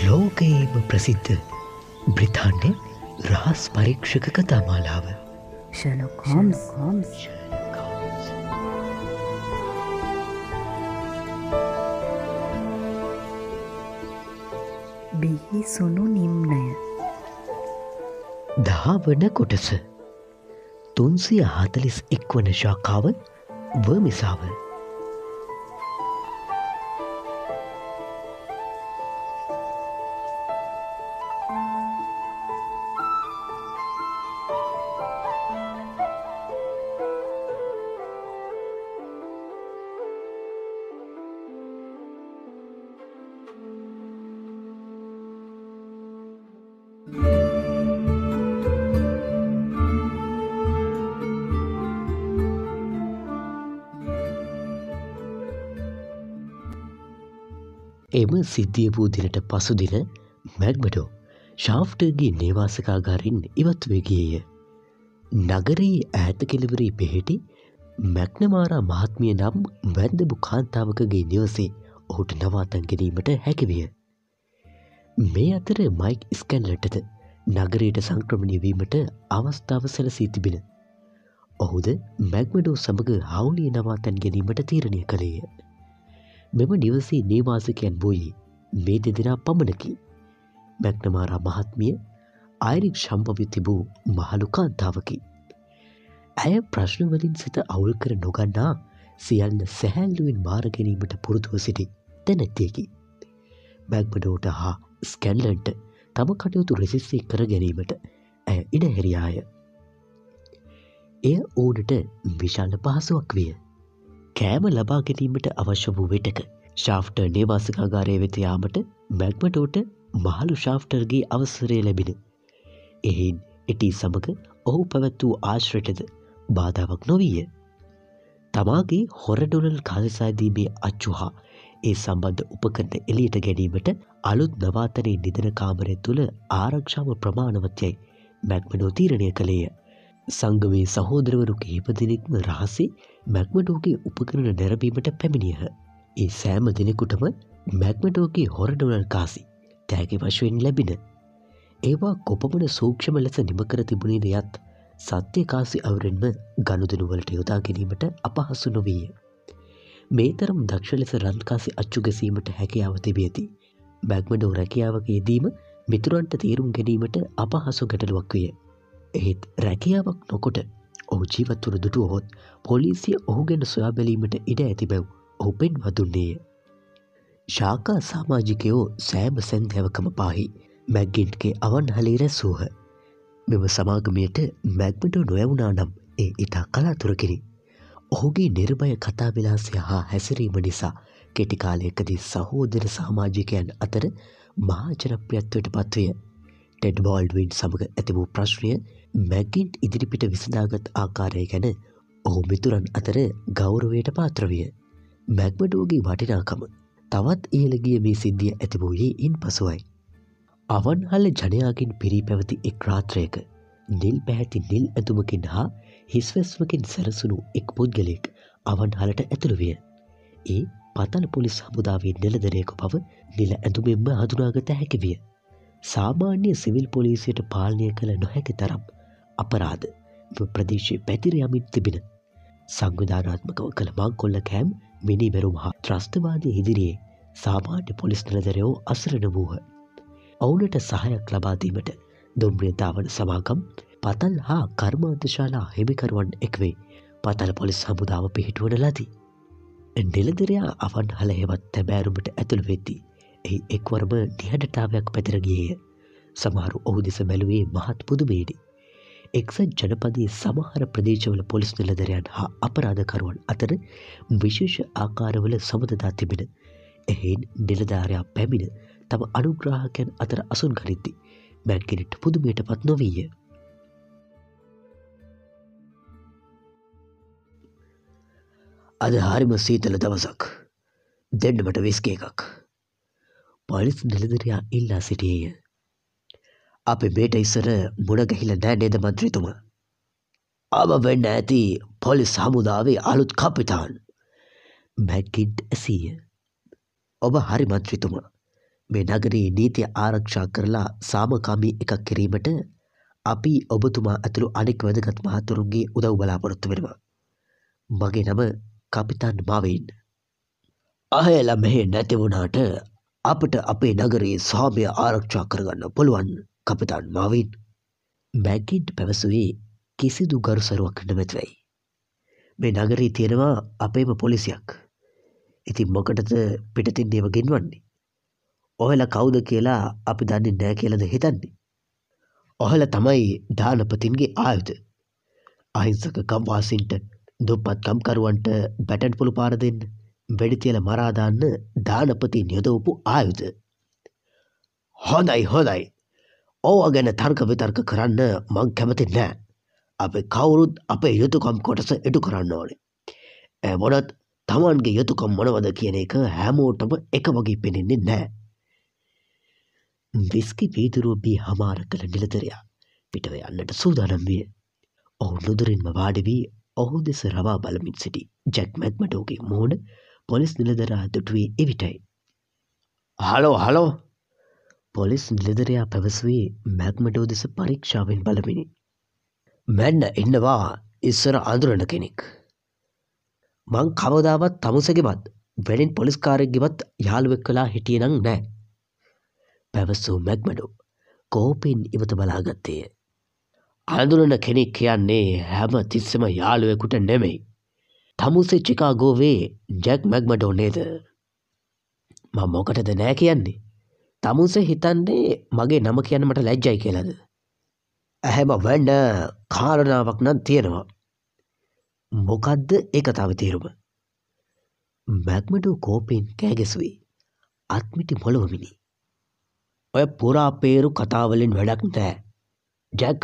ලෝකයේම ප්‍රසිද්ධ බ්‍රිතාන්්‍ය රහස් පරීක්ෂක කතාමාලාව ශලොකෝම් කෝම් බිහි සුණු නිම්නය දාවන කොටස තුන්සිය හතලිස් එක්වන ශාකාව වමිසාවල් සිද්ධිය වූ දිනට පසුදින මැක්මඩෝ ශාෆ්ටර්ගේ නේවාසකාගාරින් ඉවත්වගියය. නගරයේ ඈත කෙළවරී පෙහෙටි මැක්නමාරා මහත්මිය නම් වැන්දබු කාන්තාවකගේ නිවසේ ඔහුට නවාතන්ගැනීමට හැකිවිය. මේ අතර මයික් ස්කැන්ලටද නගරයට සංක්‍රමණය වීමට අවස්ථාව සැලසී තිබෙන. ඔහුද මැක්මඩෝ සමඟ හවුලිය නවාතැන් ගැනීමට තීරණය කළේය. මෙම නිවසේ නේවාසකයන් වූයේ මේ දෙදෙනා පමණකි. මැක්නමාරා මහත්මිය අයරික් ශම්පවි තිබූ මහලු කාන්තාවකි. ඇය ප්‍රශ්නවලින් සිත අවුල් කර නොගන්නා සියල්ල සැහැල්ලුවෙන් මාරගැනීමට පුරුතුව සිටි තැනැත්තියකි. බැක්මඩෝට හා ස්කැන්ලන්ට තම කටයුතු රෙසිස්සේ කර ගැනීමට ඇය ඉඩහැරියාය. එය ඕනට විශාල පහසුවක් විය. කෑම ලබා ගැනීමට අවශ්‍ය වූ වෙටක ශාෆ්ට නේවාසකාගාරය වෙත යාමට මැක්මටෝට මහලු ශාෆ්ටර්ගේ අවසරය ලැබිෙන. එහෙන් එටී සමඟ ඔහු පැවැත් වූ ආශ්‍රටද බාධාවක් නොවීය. තමාගේ හොරඩොනල් කාලසාදීමේ අච්චුහා ඒ සම්බන්ධ උපකරන එලියට ගැනීමට අලුත් නවාතනය නිදන කාමරය තුළ ආරක්ෂාව ප්‍රමාණවත්යයි මැක්මනෝ තීරණය කළේය. සංගමේ සහෝදරවරු කිහිපදිනෙක්ම රහසේ මැක්මඩෝගේ උපකරන නැරබීමට පැමිණියහ. ඒ සෑම දෙනෙකුටම මැක්මටෝගේ හොරඩුනන් කාසි තෑගේ වශයෙන් ලැබින. ඒවා කොපමන සූක්ෂම ලෙස නිමකර තිබුණේ දෙයත් සත්‍ය කාසි අවුරෙන්ම ගණුදනුවලට යොදා ගැනීමට අපහසු නොවීය. මේ තරම් දක්ෂ ලෙස රන්කාසි අච්චුගැසීමට හැකියාව තිබියති. මැක්මඩෝ රැකියාවක යෙදීම මිතුරන්ට තේරුම් ගැනීමට අපහසු ගැටලුවක් විය. එහෙත් රැකියාවක් නොකොට ඔහු ජීවත්තුර දුටුවහොත් පොලිසිය ඔහු ගැන සොයා බැලීමට ඉඩ ඇති බැව්. ඔහු පෙන්වා දුන්නේය. ශාකා සාමාජිකයෝ සෑම සැන්දැවකම පාහි මැක්ගින්ට්ගේ අවන්හලේ රැසූහ. මෙම සමාගමයට මැක්මට නොයවුනා නම් ඒ ඉතා කලාතුරකිරි. ඔහුගේ නිර්භය කතාවිලාසය හා හැසිරීම නිසා කෙටිකාලයකදී සහෝදර සාමාජිකයන් අතර මහාජනප්‍රියත්වයට පත්වය. ටෙඩ් බෝල්ඩ්වින් සමඟ ඇති වූ ප්‍රශ්නය මැගින්ට් ඉදිරිපිට විසඳාගත් ආකාරය ගැන ඔහු මිතුරන් අතර ගෞරවයට පාත්‍රවිය. මැක්මඩෝගේ වටිනාකම තවත් ඒලගිය මේ සිද්ධිය ඇතිබූයේ ඉන් පසුවයි. අවන්හල්ල ජනයාගෙන් පිරි පැවති එක් රාත්‍රයක නිල් පැහැති නිල් ඇතුමකින් හා හිස්වැස්වකින් සැරසුණු එක් පුද්ගලෙක් අවන්හලට ඇතුළුවිය. ඒ පතන පොලිස් හමුදාවේ නිලදරයකු බව නිල ඇඳුමෙන්ම හඳුනාගත හැකිවිය. සාමාන්‍ය සිවිල් පොලිසියට පාලනය කළ නොහැකි තරම් අපරාධ ප්‍රදේශය පැතිර යමින් තිබෙන සංවිධානාත්මකව කළ මංකොල්ල කෑම් මිනිමැරුම් හා ත්‍රස්තවාද ඉදිරියේ සාමාන්‍ය පොලිස් නිලදරයෝ අසරණ වූහ. ඔවුනට සහයක් ලබාදීමට දුම්්‍රියතාවන සමාගම් පතල් හා කර්මාන්තශාලා හිමිකරුවන් එක්වේ පතල් පොලිස් හමුදාව පිහිටුවන ලදී. නිලදරයා අවන් හලහෙවත් තැබෑරුමට ඇතුළ වෙද්දී. එහි එක්වරම නිහඬතාවයක් පැතරගියය. සමහරු ඔහු දෙස බැලුවේ මහත් පුදුමේනි. එක්සත් ජනපදයේ සමහර ප්‍රදේශවල පොලිස් නිලධරයන් හා අපරාධකරුවන් අතර විශේෂ ආකාරවල සබඳතා තිබෙන. එහෙන් නිලධාරයා පැමිණ තම අනුග්‍රාහකයන් අතර අසුන් ගනිද්දි මැක්කිරිට පුදුමයට පත් නොවීය. අද හරිම සීතල දවසක් දෙන්නමට විස්ක එකක් පොලිස් නිලධරයා ඉල්ලා සිටියේය අපි මේට ඉස්සර මුණගැහිල නෑ නේද මන්ත්‍රීතුම. ආම වෙන්න ඇති පොලිස් හමුදාවේ අලුත් කපිතාන්. මැකිට් ඇසීය. ඔබ හරි මන්ත්‍රීතුම මේ නගරයේ නීතිය ආරක්ෂා කරලා සාමකාමී එකක් කිරීමට අපි ඔබතුමා ඇතුළු අනෙක් වැදගත් මහතුරුන්ගේ උදව් බලාපොරොත්තු වෙනවා. මගේ නම කපිතාන් මවෙන්. අහයලා මෙහෙ නැති වුණාට අපට අපේ නගරයේ ස්වාමය ආරක්ෂා කරගන්න පුළුවන්. කපතාන් මාවින් මැකින්ට පැවසුවේ කිසිදු ගරුසරුවක් නොමැත්වයි. මේ නගරී තියෙනවා අපේම පොලිසියක් ඉතින් මොකටද පිටතින්දේව ගෙන්වන්නේ. ඔහල කවුද කියලා අපි දන්නේ නෑ කියලද හිතන්නේ. ඔහල තමයි ධානපතින්ගේ ආයුත අහිංසක කම්වාසින්ට දුප්පත් කම්කරුවන්ට බැටන් පුළු පාර දෙන්න වැඩිතියල මරාදාන්න ධානපතින් යොදවපු ආයුත. හොඳයි හොඳයි ඕව ගැන තර්ක විතර්ක කරන්න මං කැමති නෑ. අපි කවුරුත් අපේ යුතුකම් කොටස ඉටු කරන්න ඕනේ. ඇ මොනත් තමන්ගේ යුතුකම් මොනවද කියන එක හැමෝටම එක වගේ පෙනෙන්නේ නෑ. විස්කි පීතුරුවබී හමාර කළ නිලතරයා පිටව යන්නට සූදානම් විය. ඔහු නුදුරින්ම වාඩිවී ඔහු දෙස රවා බලමින් සිටි ජැක් මැත්මටෝගේ මෝන පොලිස් නිලදරා දුටුවේ එවිටයි. හලෝ හලෝ පොලිස් නිලධරයා පැවසුවේ මැක්මටෝ දෙස පරීක්ෂාවෙන් බලමිනි. මැන්න එන්නවා ඉස්සර අඳුරන කෙනෙක්. මං කවදාවත් තමුසගෙමත් වැඩෙන් පොලිස්කාරෙක්ගෙමත් යාළුවෙක් කලා හිටියනං නෑ. පැවසූ මැක්මඩෝ කෝපෙන් ඉවත බලාගත්තේය. අඳුරන කෙනෙක් කියන්නේ හැම තිස්සම යාළුවෙකුට නෙමෙයි. තමුසේ චිකාගෝවේ ජැක් මැක්මඩෝ නේද. මං මොකටද නෑ කියන්නේ. තමුස හිතන්නේ මගේ නම කියන්න මට ලැජ්ජයි කියලද. ඇහැම වැඩ කාරණාවක් නම් තියෙනවා. මොකද්ද ඒ කතාව තේරුම. මැක්මටූ කෝපයෙන් කෑගෙසුයි අත්මිටි මොලොවමිනි. ඔය පුරාපේරු කතාවලින් වැඩක් නෑ. ජැක්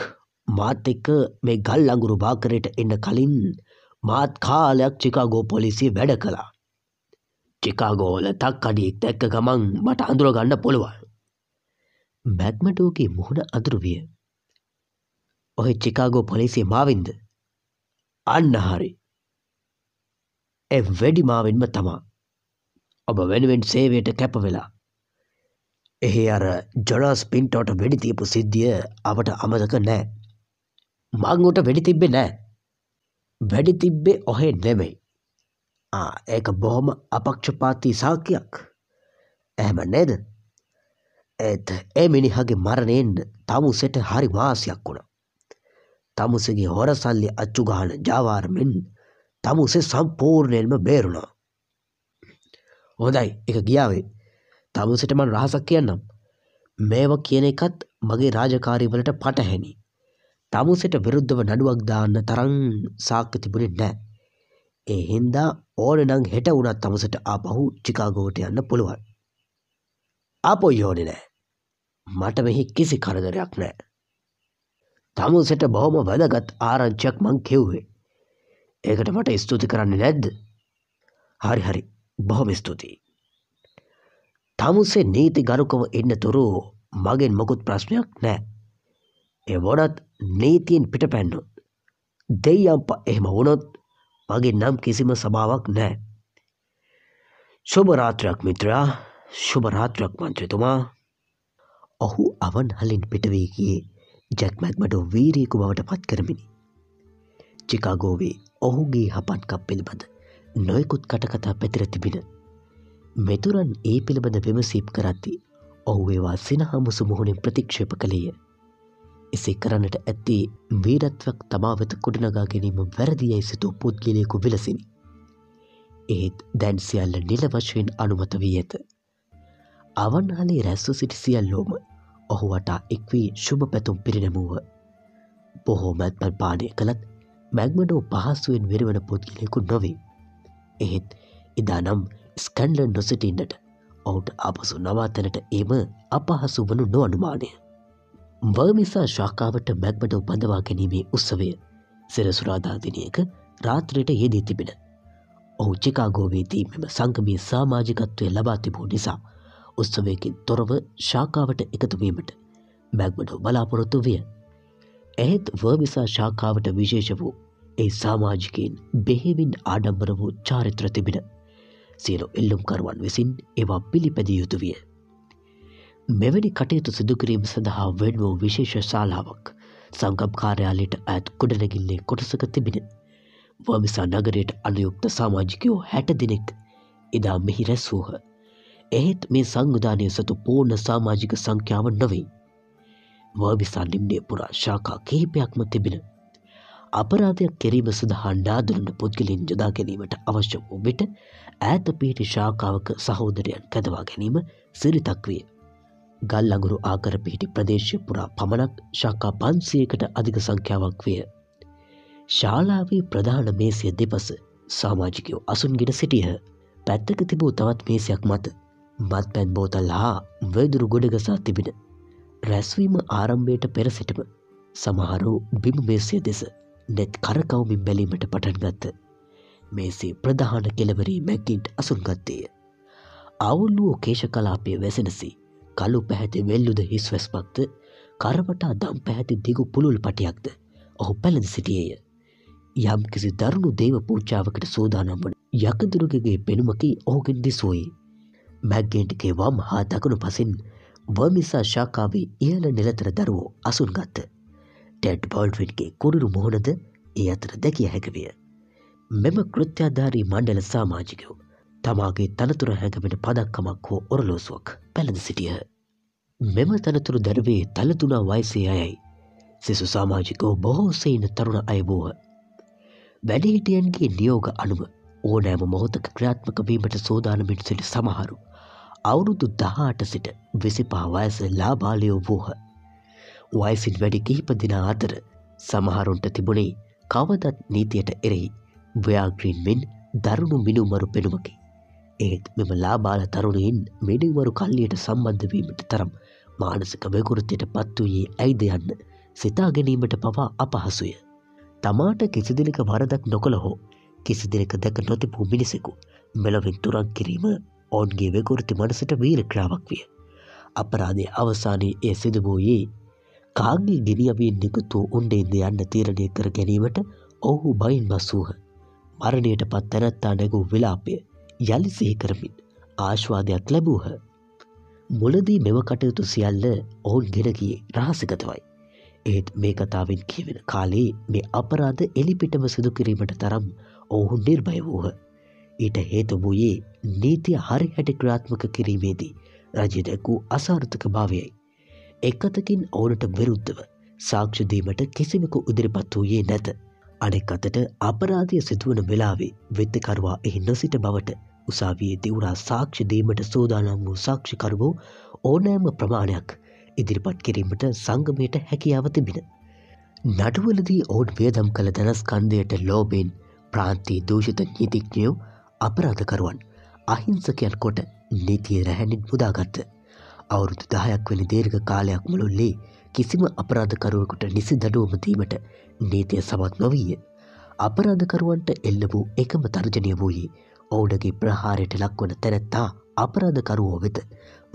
මාත් එක්ක මේ ගල් අඟුරු භාකරයට එන්න කලින් මාත් කාලයක් චිකාගෝ පොලිසිය වැඩ කලා. චිකාගෝල තක්කඩියෙක් දැක්ක ගමන් මට අඳුරගන්න පුළුවන්. මැත්මටෝගේ මුහුණ අඳුරුවිය. ඔය චිකාගෝ පොලිසිය මාවින්ද. අන්න හරි. එ වැඩි මාවෙන්ම තමා. ඔබ වෙනුවෙන් සේවයට කැප වෙලා. එහි අර ජොනස් පින්ටෝට වෙඩිතිීපු සිද්ධිය අවට අමදක නෑ. මංගුට වැඩි තිබ්බෙ නෑ. වැඩි තිබ්බේ ඔහෙ නෙමෙයි. ආ ඒක බොහොම අපක්ෂපාතී සාක්කියක්. එහෙම නේද? ඒත් ඒ මිනිහගේ මරණයෙන් තාමුසෙට හරි වාසියක් වුණා. තාමුසෙගේ හොර සල්ලි අච්චු ගහන ජාවාර මෙන් තාමුසෙ සම්පූර්ණයෙන්ම බේරුණා. හොඳයි ඒක ගියාවේ. තාමුසෙට මං රහසක් කියන්නම්. මේව කියන එකත් මගේ රාජකාරීවලට පටහැනි. තාමුසෙට විරුද්ධව නඩුවක් දාන්න තරම් සාක්කි තිබුණේ නෑ. ඒ හින්දා ඕන නම් හෙට වුණත් තමුසට ආපහු චිකාගෝට යන්න පුළුවන්. ආපොයි ඕනෙ නෑ. මට මෙහි කිසි කරදරයක් නෑ. තමුසට බොහොම වැදගත් ආරංචියක් මං කිව්වේ. ඒකට මට ස්තුති කරන්නේ නැද්ද? හරි හරි. බොහොම ස්තුතියි. තමුසේ නීති ගරුකව ඉන්න තුරු මගෙන් මොකුත් ප්‍රශ්නයක් නෑ. ඒ වොඩත් නීතියෙන් පිට පැන්නොත්. දෙයියම්ප එහෙම වුණොත් මගේ නම් කිසිම සභාවක් නෑ. ශුභරාත්‍රයක් මිත්‍රයා ශුභරාත්‍රයක් මන්ත්‍රතුමා ඔහු අවන්හලින් පිටවේගේ ජැක්මැක්මඩ වීරයෙකු බවට පත් කරමිනි. චිකාගෝවේ ඔහුගේ හපන්කක් පිළිබඳ නොයකුත් කටකතා පැතිර තිබෙන. මෙතුරන් ඒ පිළිබඳ විමසීප් කරත්ති ඔහු ඒවා සිනහාමුසු මුහුණින් ප්‍රතික්ෂේප කළේය. එසේ කරන්නට ඇත්තේ වීරත්වක් තමා වෙත කොඩනගා ගැනීම වැරදියයි සිතූ පුද්ගලයෙකු විලසිනි. එහෙත් දැන් සියල්ල නිල වශයෙන් අනුමත වී ඇත. අවන්හලේ රැස්ව සිටි සියල්ලෝම ඔහු වටා එක්වී ශුභ පැතුම් පිරිනැමූහ. බොහෝ මැත්මැන් පානය කළත් මැක්මඩෝ පහසුවෙන් විරවන පුද්ගලයෙකු නොවේ. එහෙත් එදානම් ස්කන්ඩලන් නොසිටින්නට ඔවුට අපසු නවාතැනට ඒම අපහසු වනු නො අනුමානය. බර්මිසා ශාකාවට මැක්මඩෝ බඳවා ගැනීමේ උත්සවය සෙරසුරාධාදිනයක රාත්‍රයට යෙදී තිබෙන. ඔහු චිකාගෝවේදී මෙම සංගමී සාමාජිකත්වය ලබා තිබූ නිසා උත්සවයකින් තොරව ශාකාවට එකතුවීමට මැක්මඩෝ බලාපොරොත්තු විය. එහෙත් වර්මිසා ශාකාවට විශේෂ වූ ඒ සාමාජිකයෙන් බෙහෙවින් ආඩම්බර වූ චාරිත්‍ර තිබෙන. සියලු එල්ලුම්කරුවන් විසින් ඒවා පිළිපැදිය යුතු විය. මෙවැනි කටයුතු සිදුකිරීම සඳහා වෙන් වූ විශේෂ ශාලාවක් සංගම් කාර්යාලයට ඇත් ගොඩනැගිල්ලේ කොටසක තිබෙන. වමිසා නගරයට අනුයුක්ත සාමාජිකයෝ හැට දෙනෙක් එදා මෙහි රැස්වූහ. එහෙත් මේ සංවිධානය සතු පූර්ණ සාමාජික සංඛ්‍යාව නොවේ. වර්විසා නිම්නය පුරා ශාකා කිහිපයක්ම තිබෙන. අපරාධයක් කිරීම සඳහා නාදුරන පුද්ගලින් යොදා ගැනීමට අවශ්‍ය වූ විට ඈත පිහිටි ශාකාවක සහෝදරයන් කැදවා ගැනීම සිරිතක් විය. ගල්ලඟුරු ආකරපිහිටි ප්‍රදේශය පුරා පමණක් ශක්කා පන්සියකට අධික සංඛ්‍යාවක් විය. ශාලාවේ ප්‍රධාන මේසය දෙපස සාමාජිකයෝ අසුන්ගෙන සිටියහ. පැත්තක තිබූ තවත් මේසයක් මත මත් පැන් බෝතල් හා වදුරු ගොඩගසා තිබෙන. රැස්වීම ආරම්භයට පෙර සිටම සමහරු බිම මේසය දෙස නෙත් කරකවමින් බැලීමට පටන් ගත්ත. මේසේ ප්‍රධාන කෙලවරී මැකින්ට් අසුන්ගත්තේය. අවුල්ලුවෝ කේශ කලාපය වැසෙනසි කළු පැහැති වෙල්ලුද හිස්වැස්පක්ද කරවටා දම් පැහැති දිගු පුළුල් පටියක්ද ඔහු පැළඳ සිටියේය. යම් කිසි දරුණු දේව පූචාවකට සූදානම් වන යකදුරුගගේ පෙනුමකි ඕගෙන් දිස්වයි. මැක්ගේන්ටිකේ වම් හා දකුණු පසින් වර්මිසා ශාකාවේ ඉහල නිලතර දරුවෝ අසුන් ගත්ත. ටෙඩ් බොල්ඩ්වින්ගේ කුරුරු මොහොනද ඒ අතර දැකිය හැකවිය. මෙම කෘත්‍යාධාරී මණ්ඩල සාමාජිකයෝ තමාගේ තනතුර හැඟවෙන පදක්කමක් හෝ ඔරලෝසුවක් පැළඳ සිටියහ. මෙම තනතුරු දරුවේ තලතුනා වයිසේ අයයි. සෙසු සාමාජිකෝ බොහෝසයින තරුණ අයබෝහ. වැඩිහිටියන්ගේ නියෝග අනුව ඕනෑම මොහොතක ක්‍රාත්මක වීමට සෝදානමින් සිට සමහරු. අවුරුදු දහාට සිට විසිපා වයස ලාබාලයෝ වූහ. වයිසින් වැඩි කිහිප දිනා අතර සමහරුන්ට තිබුණේ කවදත් නීතියට එරෙහි ව්‍යාග්‍රීන්මෙන් දරුණු මිනුමරු පෙනුමකි. එහෙත් මෙම ලාබාල තරුණයෙන් මෙඩිවරු කල්ලියට සම්බන්ධවීමට තරම් මානසික වෙකුරතියට පත්වූයේ ඇයිද යන්න සිතා ගැනීමට පවා අපහසුය. තමාට කිසිදිනක වරදක් නොකළ හෝ කිසිදිනක දැක නොතිපු මිනිසෙකු මෙලොවෙන් තුරන් කිරීම ඔවන්ගේ වෙකුරති මනසට වීරක්‍රාවක් විය. අපරාධය අවසානයේ එය සිදුවූයේ කාගේ ගිනිියවින් නිකුත්තුූ උන්ඩේන්ද යන්න තීරණය කර ගැනීමට ඔහු බයින් බස්සූහ. මරණයට පත් තැනැත්තා නැගූ විලාපය යළි සිහිකරමින් ආශ්වාදයක් ලැබූහ. මුලදී මෙව කටයුතු සියල්ල ඔවුන් ගෙනගියේ රහසිගතවයි. ඒත් මේ කතාවෙන් කියවෙන කාලේ මේ අපරාධ එලිපිටම සිදුකිරීමට තරම් ඔවුහු නිර්භය වූහ. ඊට හේතු වූයේ නීතිය හරි හැටි ක්‍රාත්මක කිරීමේදී රජදැකූ අසාර්ථක භාවයයි. එකතකින් ඕනට විරුද්ධව සාක්ෂදීමට කිසිමකු උදිරිපත් වූයේ නැත. අනෙක් අතට අපරාධය සිදුවන වෙලාවේ වෙත්තකරවා එහි නොසිට බවට උසාවියේ දෙවුරා සාක්ෂි දීමට සූදානම් වූ සාක්ෂිකරුවෝ ඕනෑම ප්‍රමාණයක් ඉදිරිපත් කිරීමට සංගමයට හැකියාව තිබෙන. නඩුවලදී ඔවුන් වියදම් කළ දැනස්කන්දයට ලෝබෙන් ප්‍රාන්තී දූෂිත නීතිඥයෝ අපරාධකරුවන් අහිංසකයන් කොට නීතිය රැහැණින් මුදාගත්ත. අවුරුදු දහයක් වැනි දීර්ඝ කාලයක් මුළුල්ලේ කිසිම අපරාධකරුවෙකුට නිසි දඩුවම දීමට නීතිය සමත් නොවීය. අපරාධකරුවන්ට එල්ල වූ එකම තර්ජනය වූයේ ඔවුනගේ ප්‍රහාරයට ලක්වන තැනැත්තා අපරාධකරුවෝ වෙත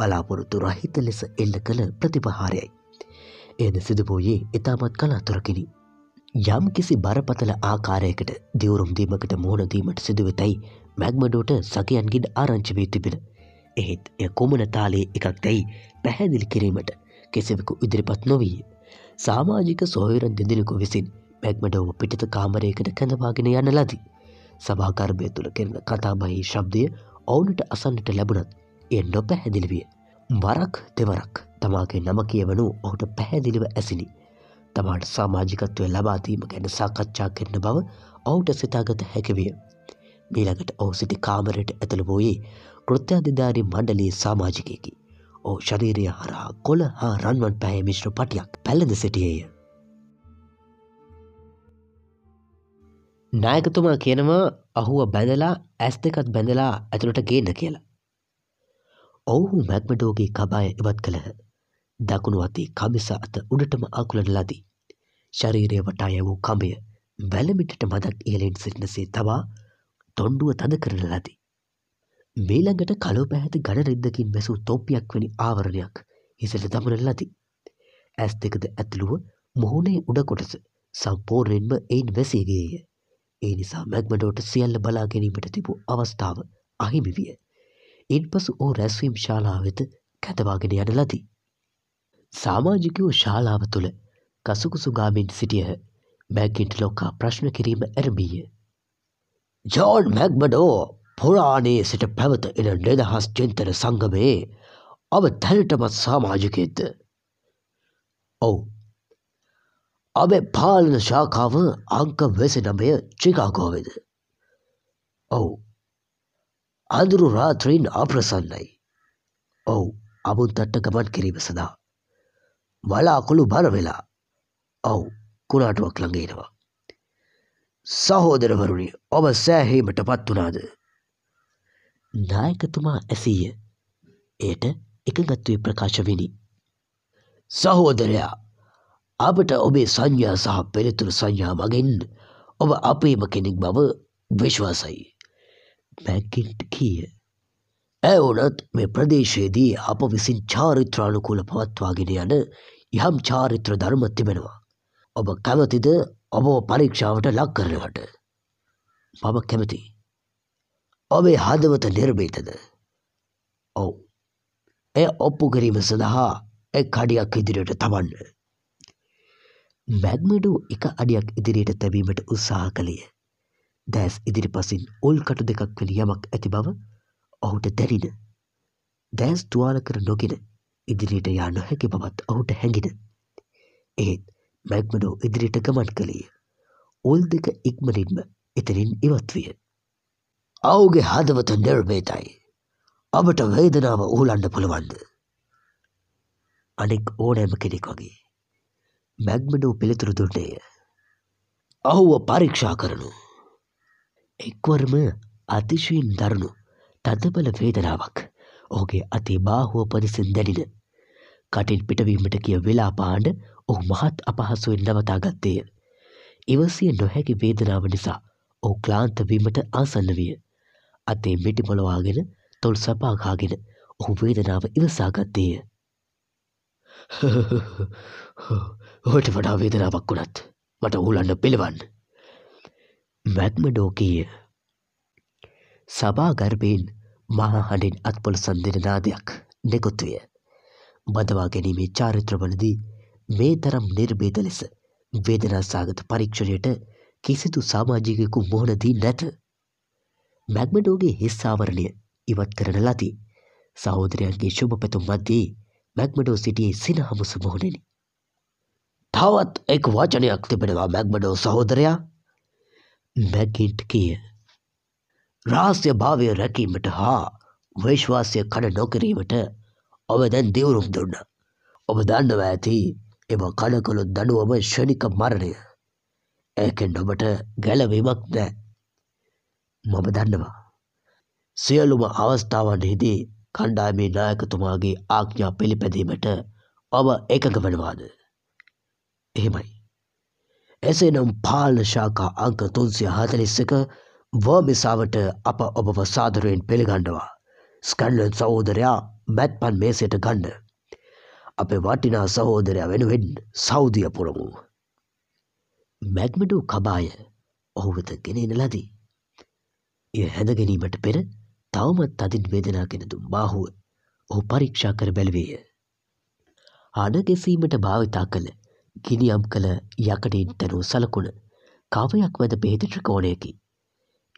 බලාපොරොත්තු රහිත ලෙස එල්ල කළ ප්‍රතිපහාරයයි. එන සිදුවෝයේ ඉතාමත් කලාතුරකිනි. යම් කිසි බරපතල ආකාරයකට දිවුරුම් දීමකට මුහුණදීමට සිදුවෙතැයි මැක්මඩෝට සකයන්ගින් ආරංචිවී තිබෙන. එහෙත් එය කොමන තාලේ එකක් දැයි පැහැදිලි කිරීමට කෙසෙවෙකු ඉදිරිපත් නොවීය. සාමාජික සොහයරන් දෙදිනෙකු විසින් මැක්මඩෝව පිටිත කාමරයකට කැඳවාගෙන යන ලදී. සභාකර්මය තුළ කරන කතාබහි ශබ්දය ඔවුනට අසන්නට ලැබුණත් එය නොපැහැදිලිවිය. වරක් දෙවරක් තමාගේ නම කියවනු ඔහුට පැහැදිලිව ඇසිනි. තමාට සාමාජිකත්වය ලබාදීම ගැන සාකච්ඡා කරන බව ඔවුට සිතාගත හැකිවිය. මීළඟට ඔහු සිටි කාමරයට ඇතුළ වූයේ කෘත්‍යාධිධාරි මණ්ඩලයේ සාමාජිකයකි. ඕ ශරීරය හරහා කොළ හා රන්වන් පැහැ මිශ්‍ර පටියක් පැළඳ සිටියේය. නායකතුමා කියනවා අහුව බැඳලා ඇස් දෙකත් බැඳලා ඇතුළට ගේන්න කියලා. ඔවුහු මැක්මඩෝගේ කබාය ඉවත් කළහ. දකුණු අතේ කමිස අත උඩටම අකුලන ලදී. ශරීරය වටා යවූ කඹය වැලමිටට මදක් ඉහලින් සිටිනසේ තවා තොණ්ඩුව තද කරන ලදී. මේළඟට කළු පැහැති ගණ රිද්දකින් වැසූ තොප්පියක් වැනි ආවරණයක් හිසට දමන ලදී. ඇස් දෙකද ඇතුළුව මුහුණේ උඩ කොටස සම්පූර්ණයෙන්ම එයින් වැසී ගියේය. ඒ නිසා මැක්මඩෝට සියල්ල බලා ගැනීමට තිබූ අවස්ථාව අහිමි විය. ඉන් පසු ඕ රැස්වීම් ශාලා වෙත කැතවාගෙන යන ලදී. සාමාජිකයෝ ශාලාව තුළ කසුකුසුගාමින් සිටියහ මැගින්ට ලොකා ප්‍රශ්න කිරීම ඇරඹීය. ජෝන් මැක්මඩෝ පුරාණයේ සිට පැවත එන නෙදහස් චින්තන සංගමයේ අව තැනටමත් සාමාජිකයෙක්ද. ඔවු අපේ පාලන ශාකාව අංක වෙසනමය චිකාගෝවෙද. ඔවු අඳුරු රාත්‍රීන් අප්‍රසන්නයි. ඔවු අමුන්තට්ට ගමන් කිරීම සඳහා. වලාකුළු බරවෙලා ඔවු කුණාටුවක් ළඟේනවා. සහෝදරවරුණි ඔබ සෑහීමට පත් වනාද. නායකතුමා ඇසීය එයට එකගත්වේ ප්‍රකාශවෙනි. සහෝදරයා අපට ඔබේ සංඥා සහ පෙරතුරු සංඥා මගින් ඔබ අපේම කෙනෙක් බව විශ්වාසයි. මැකින්ට් කිය. ඇවුනත් මේ ප්‍රදේශයේදී අප විසින් චාරිත්‍රානුකූල පවත්වාගෙන යන යම් චාරිත්‍ර ධර්ම තිබෙනවා. ඔබ කැමතිද ඔබ පරීක්ෂාවට ලක් කරනවට. මම කැමති. ඔබේ හදවත නිර්බේතද. ඔවු. එය ඔප්පු කිරීම සඳහා එක් කඩියක් ඉදිරියට තබන්න. මැග්මඩෝ එක අඩියක් ඉදිරියට තැබීමට උත්සාහ කළේය. දෑස් ඉදිරිපසින් ඔල් කටු දෙකක් වැනි යමක් ඇති බව ඔහුට දැරිණ. දෑස් තුවාල කර නොගෙන ඉදිරියට යා නොහැකි බවත් ඔහුට හැඟින. එහෙත් මැග්මඩෝ ඉදිරියට ගමන් කළේය. ඔල් දෙක ඉක්මනින්ම එතනින් ඉවත් විය. අවුගේ හදවත නිර්බේතයි. අපට වේදනාව උහුලන්න පුළුවන්ද. අනෙක් ඕනෑම කෙනෙක් වගේ. මැග්මඩෝ පිළිතුරු දුන්නේය. ඔහුව පරීක්ෂා කරනු. එක්වර්ම අතිශයෙන් දරුණු තදබල වේදනාවක් ඔහුගේ අතේ බාහුව පදිසින් දැඩින කටින් පිටවීමට කිය වෙලා පාණ්ඩ ඔහු මහත් අපහසුවෙන් නවතා ගත්තේය. ඉවසිය නොහැකි වේදනාව නිසා ඔහු ක්ලාන්තවීමට ආසන්න විය. අතේ මිටිමොලවාගෙන තොල් සපාගාගෙන ඔහු වේදනාව ඉවසා ගත්තේය. හොට වඩා වේදනාවක් වුණත් මට හුලන්න පිළිවන්න. මැත්මඩෝ කියය. සභාගර්භයෙන් මහහඬෙන් අත්පොල සන්දෙන නාදයක් නෙකුත්විය. බඳවා ගැනීමේ චාරිත්‍රවලදී මේ තරම් නිර්බේද ලෙස වේදනාසාගත පරීක්ෂණයට කිසිදු සාමාජිකයකු මුහුණදී නැත. මැක්මඩෝගේ හිස්සාවරණය ඉවත් කරන ලති සහෝදරයන්ගේ ශුභ පැතුම් මධ්‍යයේ මැක්මඩෝ සිටියේ සිනහමුස මුහුණෙනි. තවත් එක් වචනයක් තිබෙනවා මැක්මඩෝ සහෝදරයා මැකිට් කිය. රාස්්‍ය භාවය රැකීමට හා විශ්වාසය කඩ නොකිරීමට ඔබ දැන් දිවුරුම් දුන්න. ඔබ දන්නව ඇති එම කඩකළු දඩුවම ශනික මරණය. ඒකෙන් නොබට ගැලවීමක් නෑ. මම දන්නවා. සියලුම අවස්ථාවන්හිදී කණ්ඩාමී නායකතුමාගේ ආඥා පිළිපැදීමට ඔබ එකක වනවාද. එහෙමයි. එසේනම් පාලන ශාකා අංක තුන්සිය හතලිස්සක වර්මිසාවට අප ඔබව සාදරුවෙන් පිළිගණ්ඩවා. ස්කන්ලන් සහෝදරයා මැත්පන් මේසයට ගණ්ඩ. අපේ වටිනා සහෝදරයා වෙනුවෙන් සෞදිය පුරමු. මැක්මඩු කබාය ඔහු වෙත ගෙනෙන ලදී. එය හැඳගැනීමට පෙර තවමත් තදින් වේදනා කෙන දුම් බාහුව ඔහු පරීක්ෂා කර බැලවේය. අඩ ගෙසීමට භාවිතා කළ ගිනියම් කළ යකඩින් තැනූ සලකුණ කාවයක් වැද බෙහෙති ත්‍රිකෝණයකි.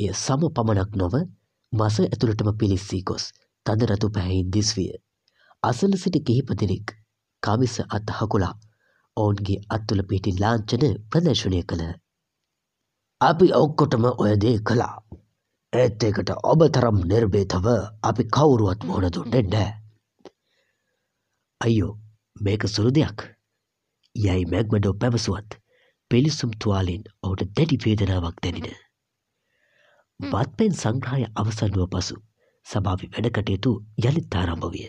එය සම පමණක් නොව මස ඇතුළටම පිලිස්සී ගොස් තදරතු පැහැයින් දිස්විය. අසල සිටි කිහිප දෙනෙක් කමිස අත්හකුලා ඔවුන්ගේ අත්තුල පිටි ලාංචන ප්‍රදර්ශනය කළ. අපි ඔක්කොටම ඔයදේ කළා. ඒත් එකට ඔබ තරම් නිර්බේතව අපි කවුරුවත් මොහොන දුන්නේ නෑ. අයියෝ මේක සුළු දෙයක්. යැයි මැක්මඩෝ පැවසුවත් පිලිසුම් තුවාලෙන් ඔහුට දැඩි වේදනාවක් දැනින. වත්පෙන් සංග්‍රහය අවසන් වූ පසු සභාවේ වැඩකටයුතු යළිත් ආරම්භ විය.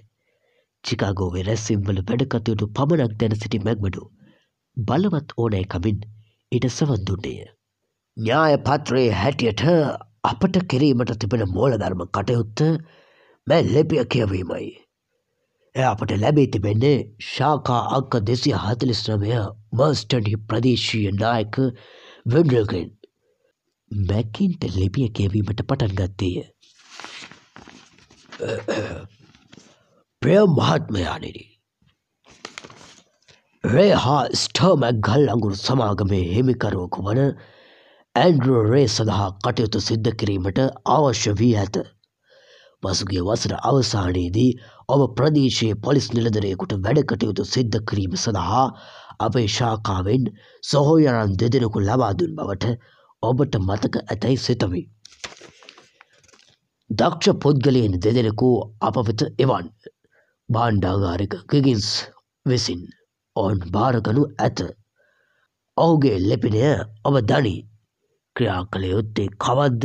චිකාගෝවේ රැස්වීම්වල වැඩකටයුතු පමණක් දැන සිටි මැක්මඩෝ බලවත් ඕනෑකමින් ඊට සවන් දුන්නේය. න්‍යාය පත්‍රයේ හැටියට අපට කිරීමට තිබෙන මෝලධර්ම කටයුත්ත මැ ලෙපිය කියවීමයි. එය අපට ලැබී තිබෙන්නේ ශාකා අක්ක දෙසිය හතලිස්නමය මර්ස්ටඩි ප්‍රදේශීය නායක වෙන්ඩගෙන් මැකින්ට ලිපිය කියවීමට පටන් ගත්තේය. ප්‍රය මහත්මයානෙන රේ හා ස්ටර්මැක් ගල් අඟුරු සමාගමේ හිමිකරුවකු වන ඇන්ඩ්‍රෝ රේ සඳහා කටයුතු සිද්ධ කිරීමට අවශ්‍ය වී ඇත. පසුගිය වසර අවසානයේදී ඔබ ප්‍රදේශයේ පොලිස් නිලධරයෙකුට වැඩ කටයුතු සිද්ධ කිරීම සඳහා අපේ ශාකාවෙන් සොහොයරන් දෙදෙනෙකු ලබාදුන් බවට ඔබට මතක ඇතැයි සිතමි. දක්ෂ පුද්ගලයෙන් දෙදෙනෙකු අප වෙත එවන් බාණ්ඩාගාරික ගිගින්ස් විසින් ඔවුන් භාරගනු ඇත. ඔහුගේ ලෙපිනය ඔබ දනි ක්‍රියා කළ යුත්තේ කවද්ද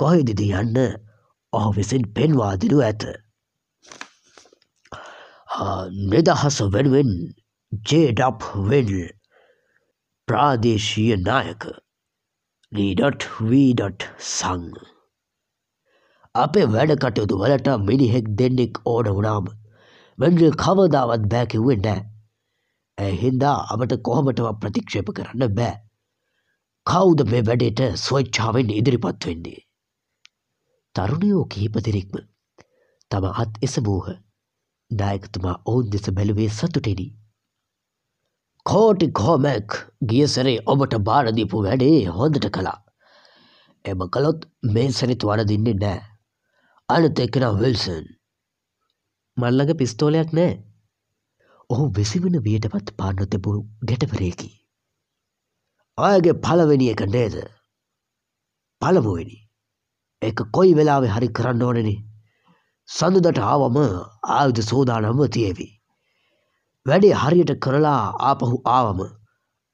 කොහෙදිද යන්න ඔහු විසින් පෙන්වා දෙනු ඇත. නිදහස වෙනුවෙන් ජේඩප් වෙල් ප්‍රාදේශීය නායක ලී.වී. සං අපේ වැඩ කටයුතු වලට මිනිහෙක් දෙන්නෙක් ඕන වුණාම මෙන්ල් කවදාවත් බෑකිව්වේ නෑ ඇ හින්දා අපට කොහොමටව ප්‍රතික්ෂේප කරන්න බෑ කවුද මේ වැඩට ස්වච්ඡාවෙන් ඉදිරිපත් වෙන්නේ තරුණයෝ කිහිප දෙනෙක්ම තම අත් එසමූහ නායකතුමා ඔවුන් දෙස බැලුවේ සතුටෙනි. කෝටි කෝමැක් ගියසරේ ඔබට බාරදිපු වැඩේ හොඳට කළා. එම කළොත් මේ සරිත් වරදින්නේ නෑ. අනත එකෙන විල්සන්. මල්ලඟ පිස්තෝලයක් නෑ. ඔහු වෙසිවන වියටපත් පානොතැබූ ගැටවරයකි. අයගේ පළවෙනි එක නේද. පළමුවෙනි. ඒක කොයි වෙලාවෙ හරි කරන්න ඕනෙනි. සඳුදට ආවම ආයුධ සූදානම්ව තියේවි. වැඩේ හරියට කරලා ආපහු ආවම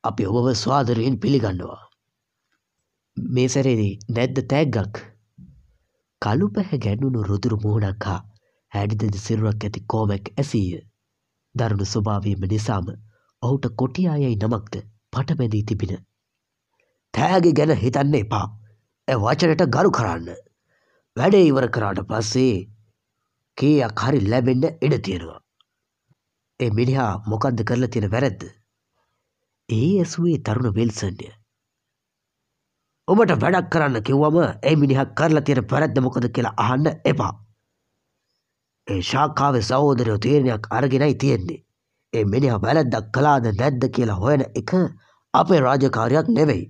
අපි ඔබව ස්වාදරයෙන් පිළිගන්නවා. මේ සැරේදී නැද්ද තෑග්ගක් කළු පැහැ ගැන්වුණු රුදුරු මුහුණක් හා හැඩිදද සිරුරක් ඇති කෝමැක් ඇසීය. දරුණු ස්වභාවීම නිසාම ඔහුට කොටියායයි නමක්ද පටබැඳී තිබිෙන. තෑගි ගැන හිතන්න එපා වචනට ගරු කරන්න. වැඩේ ඉවර කරාට පස්සේ කීයක් හරි ලැබෙන්න ඉඩ තියෙනවා. ඒ මිනිහා මොකක්ද කරලා තියෙන වැරැද්ද. ඒ ඇසුවේ තරුණ විල්සන්ය. ඔබට වැඩක් කරන්න කිව්වම ඒ මිනිහා කරලා තියෙන පැරැද්ද මොකද කියලා අහන්න එපා. ඒ ශාකාවේ සහෝදරයෝ තීරණයක් අරගෙනයි තියෙන්නේ. ඒ මිනිහා වැරැද්දක් කළාද නැද්ද කියලා හොයන එක අපේ රාජකාරියක් නෙවෙයි.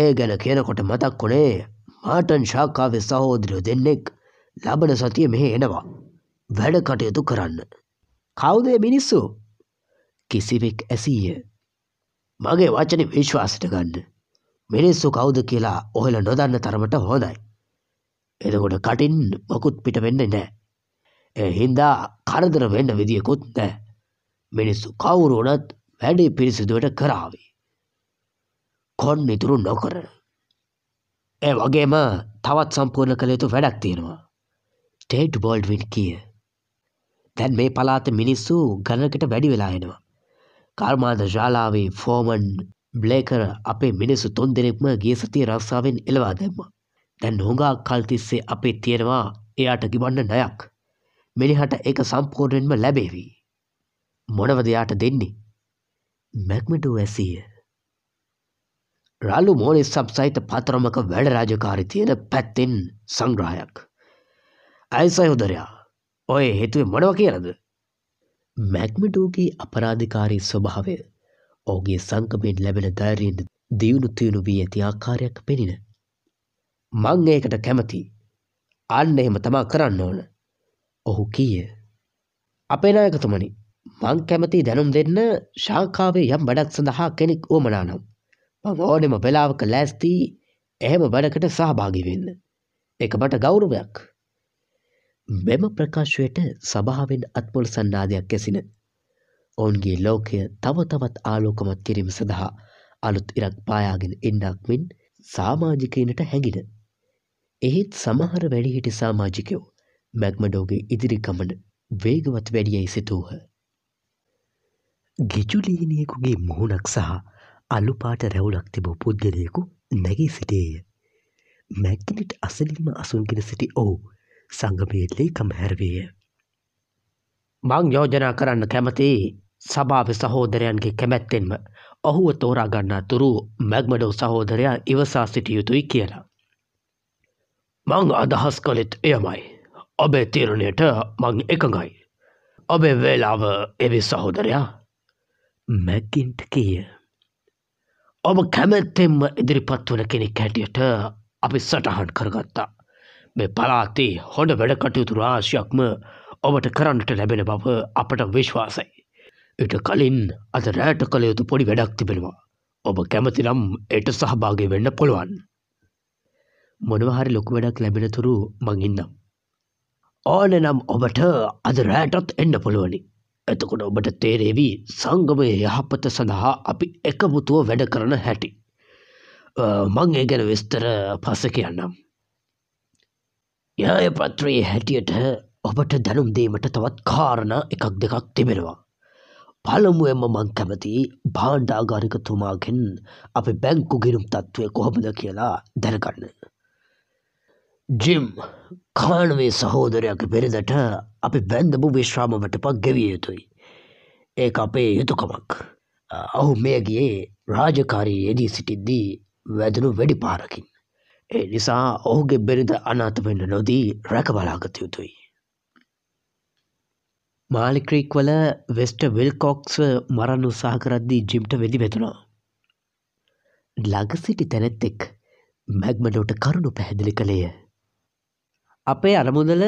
ඒ ගැන කියනකොට මතක් වුණේ මාටන් ශාකාවේ සහෝදරයෝ දෙන්නෙක් ලබන සතිය මෙහෙ එනවා. වැඩ කටයුතු කරන්න. කවුදේ මිනිස්සු කිසිවෙක් ඇසීය. මගේ වචන විශ්වාසට ගන්න. මිනිස්සු කවුද කියලා ඔහෙල නොදන්න තරමට හොඳයි. එදකොට කටින් මකුත් පිට වෙන්නේ නෑ. ඒ හින්දා කරදර වෙන්න විදිියකුත් නෑ. මිනිස්සු කවුරුනත් වැඩි පිරිසිදුවට කරාවේ. කොන් ඉතුරු නොකරන. ඒ වගේම තවත් සම්පූර්ණ කළ යුතු වැඩක් තියෙනවා. ටේට් බෝල්ඩ්වින් කිය. දැන් මේ පලාත මිනිස්සු ගණකට වැඩි වෙලා එනවා. කර්මාද ශාලාවේ ෆෝමන් බ්ලේකර අපේ මිනිස්සු තුන් දෙනෙක්ම ගිය සතිය රස්සාාවෙන් එළවා දැම්ම. දැන් හොඟා කල්තිස්සේ අපේ තියෙනවා එයාට ගිබන්න නයක්. මිනිහට ඒක සම්පූර්ණයෙන්ම ලැබේවී. මොනවදයාට දෙන්නේ. මැක්මටු ඇසීය. රළු මෝලි සබ් සහිත පතරමක වැඩ රාජකාරි තියෙන පැත්තෙන් සංග්‍රහයක්. ඇයි සයහුදරයා ඔය හේතුවේ මොනව කියලද. මැක්මිටූගේ අපරාධිකාරී ස්වභාවය ඔහුගේ සංකමෙන් ලැබෙන දෛරයෙන් දියුණු තියුණු වී ඇති ආකාරයක් පෙනින. මං ඒකට කැමති අන්න එහෙම තමා කරන්න ඕන ඔහු කීය. අපේ නායකතුමනි මං කැමති දැනුම් දෙන්න ශාකාවේ යම් වැඩක් සඳහා කෙනෙක් ඕමනානම්. ඕනෙම වෙලාවක ලෑස්තිී එහෙම වැඩකට සහභාගිවෙන්න. එක මට ගෞරවයක්. මෙම ප්‍රකාශයට සභාවෙන් අත්පොල් සන්නාධයක් ඇසින. ඔවුන්ගේ ලෝකය තව තවත් ආලෝකමත් කිරීම සඳහා අලුත් ඉරක් පායාගෙන එන්නක්මින් සාමාජිකයිනට හැඟින. එහෙත් සමහර වැඩිහිටි සාමාජිකයෝ මැක්මඩෝගේ ඉදිරිකමන වේගවත් වැඩියයි සිතූහ. ගිජුලීනියකුගේ මුහුණක් සහ අළු පාට රැවුලක් තිබූ පුද්ගලයෙකු නැගී සිටියේය. මැග්ගිනිට් අසලින්ම අසුන්ගෙන සිටි ඔහු සංගමයේදී කමහැරවේය. මං යෝජනා කරන්න කැමති සභාව සහෝදරයන්ගේ කැමැත්තෙන්ම ඔහුව තෝරාගන්නා තුරු මැග්මඩෝ සහෝදරයා ඉවසා සිටිය යුතුයි කියලා. මං අදහස් කළෙත් එයමයි. ඔබේ තීරණයට මං එකඟයි. ඔබේ වේලාව එවි සහෝදරයා මැකින්ට කියය. ඔබ කැමැත්තෙන්ම ඉදිරිපත් වන කෙනෙක් හැටියට අපි සටහන් කරගත්තා. මේ පලාතේ හොඩ වැඩ කටයුතු රාශයක්ම ඔබට කරන්නට ලැබෙන බව අපට විශ්වාසයි. ඉට කලින් අද රෑට කළ යුතු පොඩි වැඩක් තිබෙනවා. ඔබ කැමතිනම් එයට සහභාගේ වෙන්න පුළුවන්. මොනවහරි ලොකු වැඩක් ලැබෙනතුරු මඟින්නම්. ඕන නම් ඔබට අද රෑටත් එන්න පුළුවනි. එතකොට ඔබට තේරේවී සංගමය යහපත සඳහා අපි එකමුතුව වැඩ කරන හැටි. මං ඒ ගැන විස්තර පස කියන්නම්. යාය පත්‍රයේ හැටියට ඔබට දැනුම්දීමට තවත් කාරණ එකක් දෙකක් තිබෙනවා. පළමුුවෙන්ම මං කැමති භාණ්ඩාගාරිකතුමාගෙන් අපි බැංකු ගිරුම් තත්ත්වය කොහොමද කියලා දැනගන්න. ජිම් කාණවේ සහෝදරයක් පෙරිදට අපි බැන්දපු විශ්‍රාමවට පක් ගෙවිය යුතුයි. ඒක අපේ යුතුකමක්. ඔහු මෙයගේ රාජකාරී යෙදී සිටිද්දී වැදනු වැඩි පාරකින්. ඒ නිසා ඔහුගේ බෙරිද අනාතවෙන්න නොදී රැකබලාගත යුතුයි. මාලික්‍රීක් වල වෙස්ට විල්කෝක්ස් මරන්න උසාහකරද්දී ජිම්ට වෙදි වෙතුනවා. ලග සිටි තැනෙත්තෙක් මැග්මඩෝට කරුණු පැහැදිලි කළේය. අපේ අරමුදල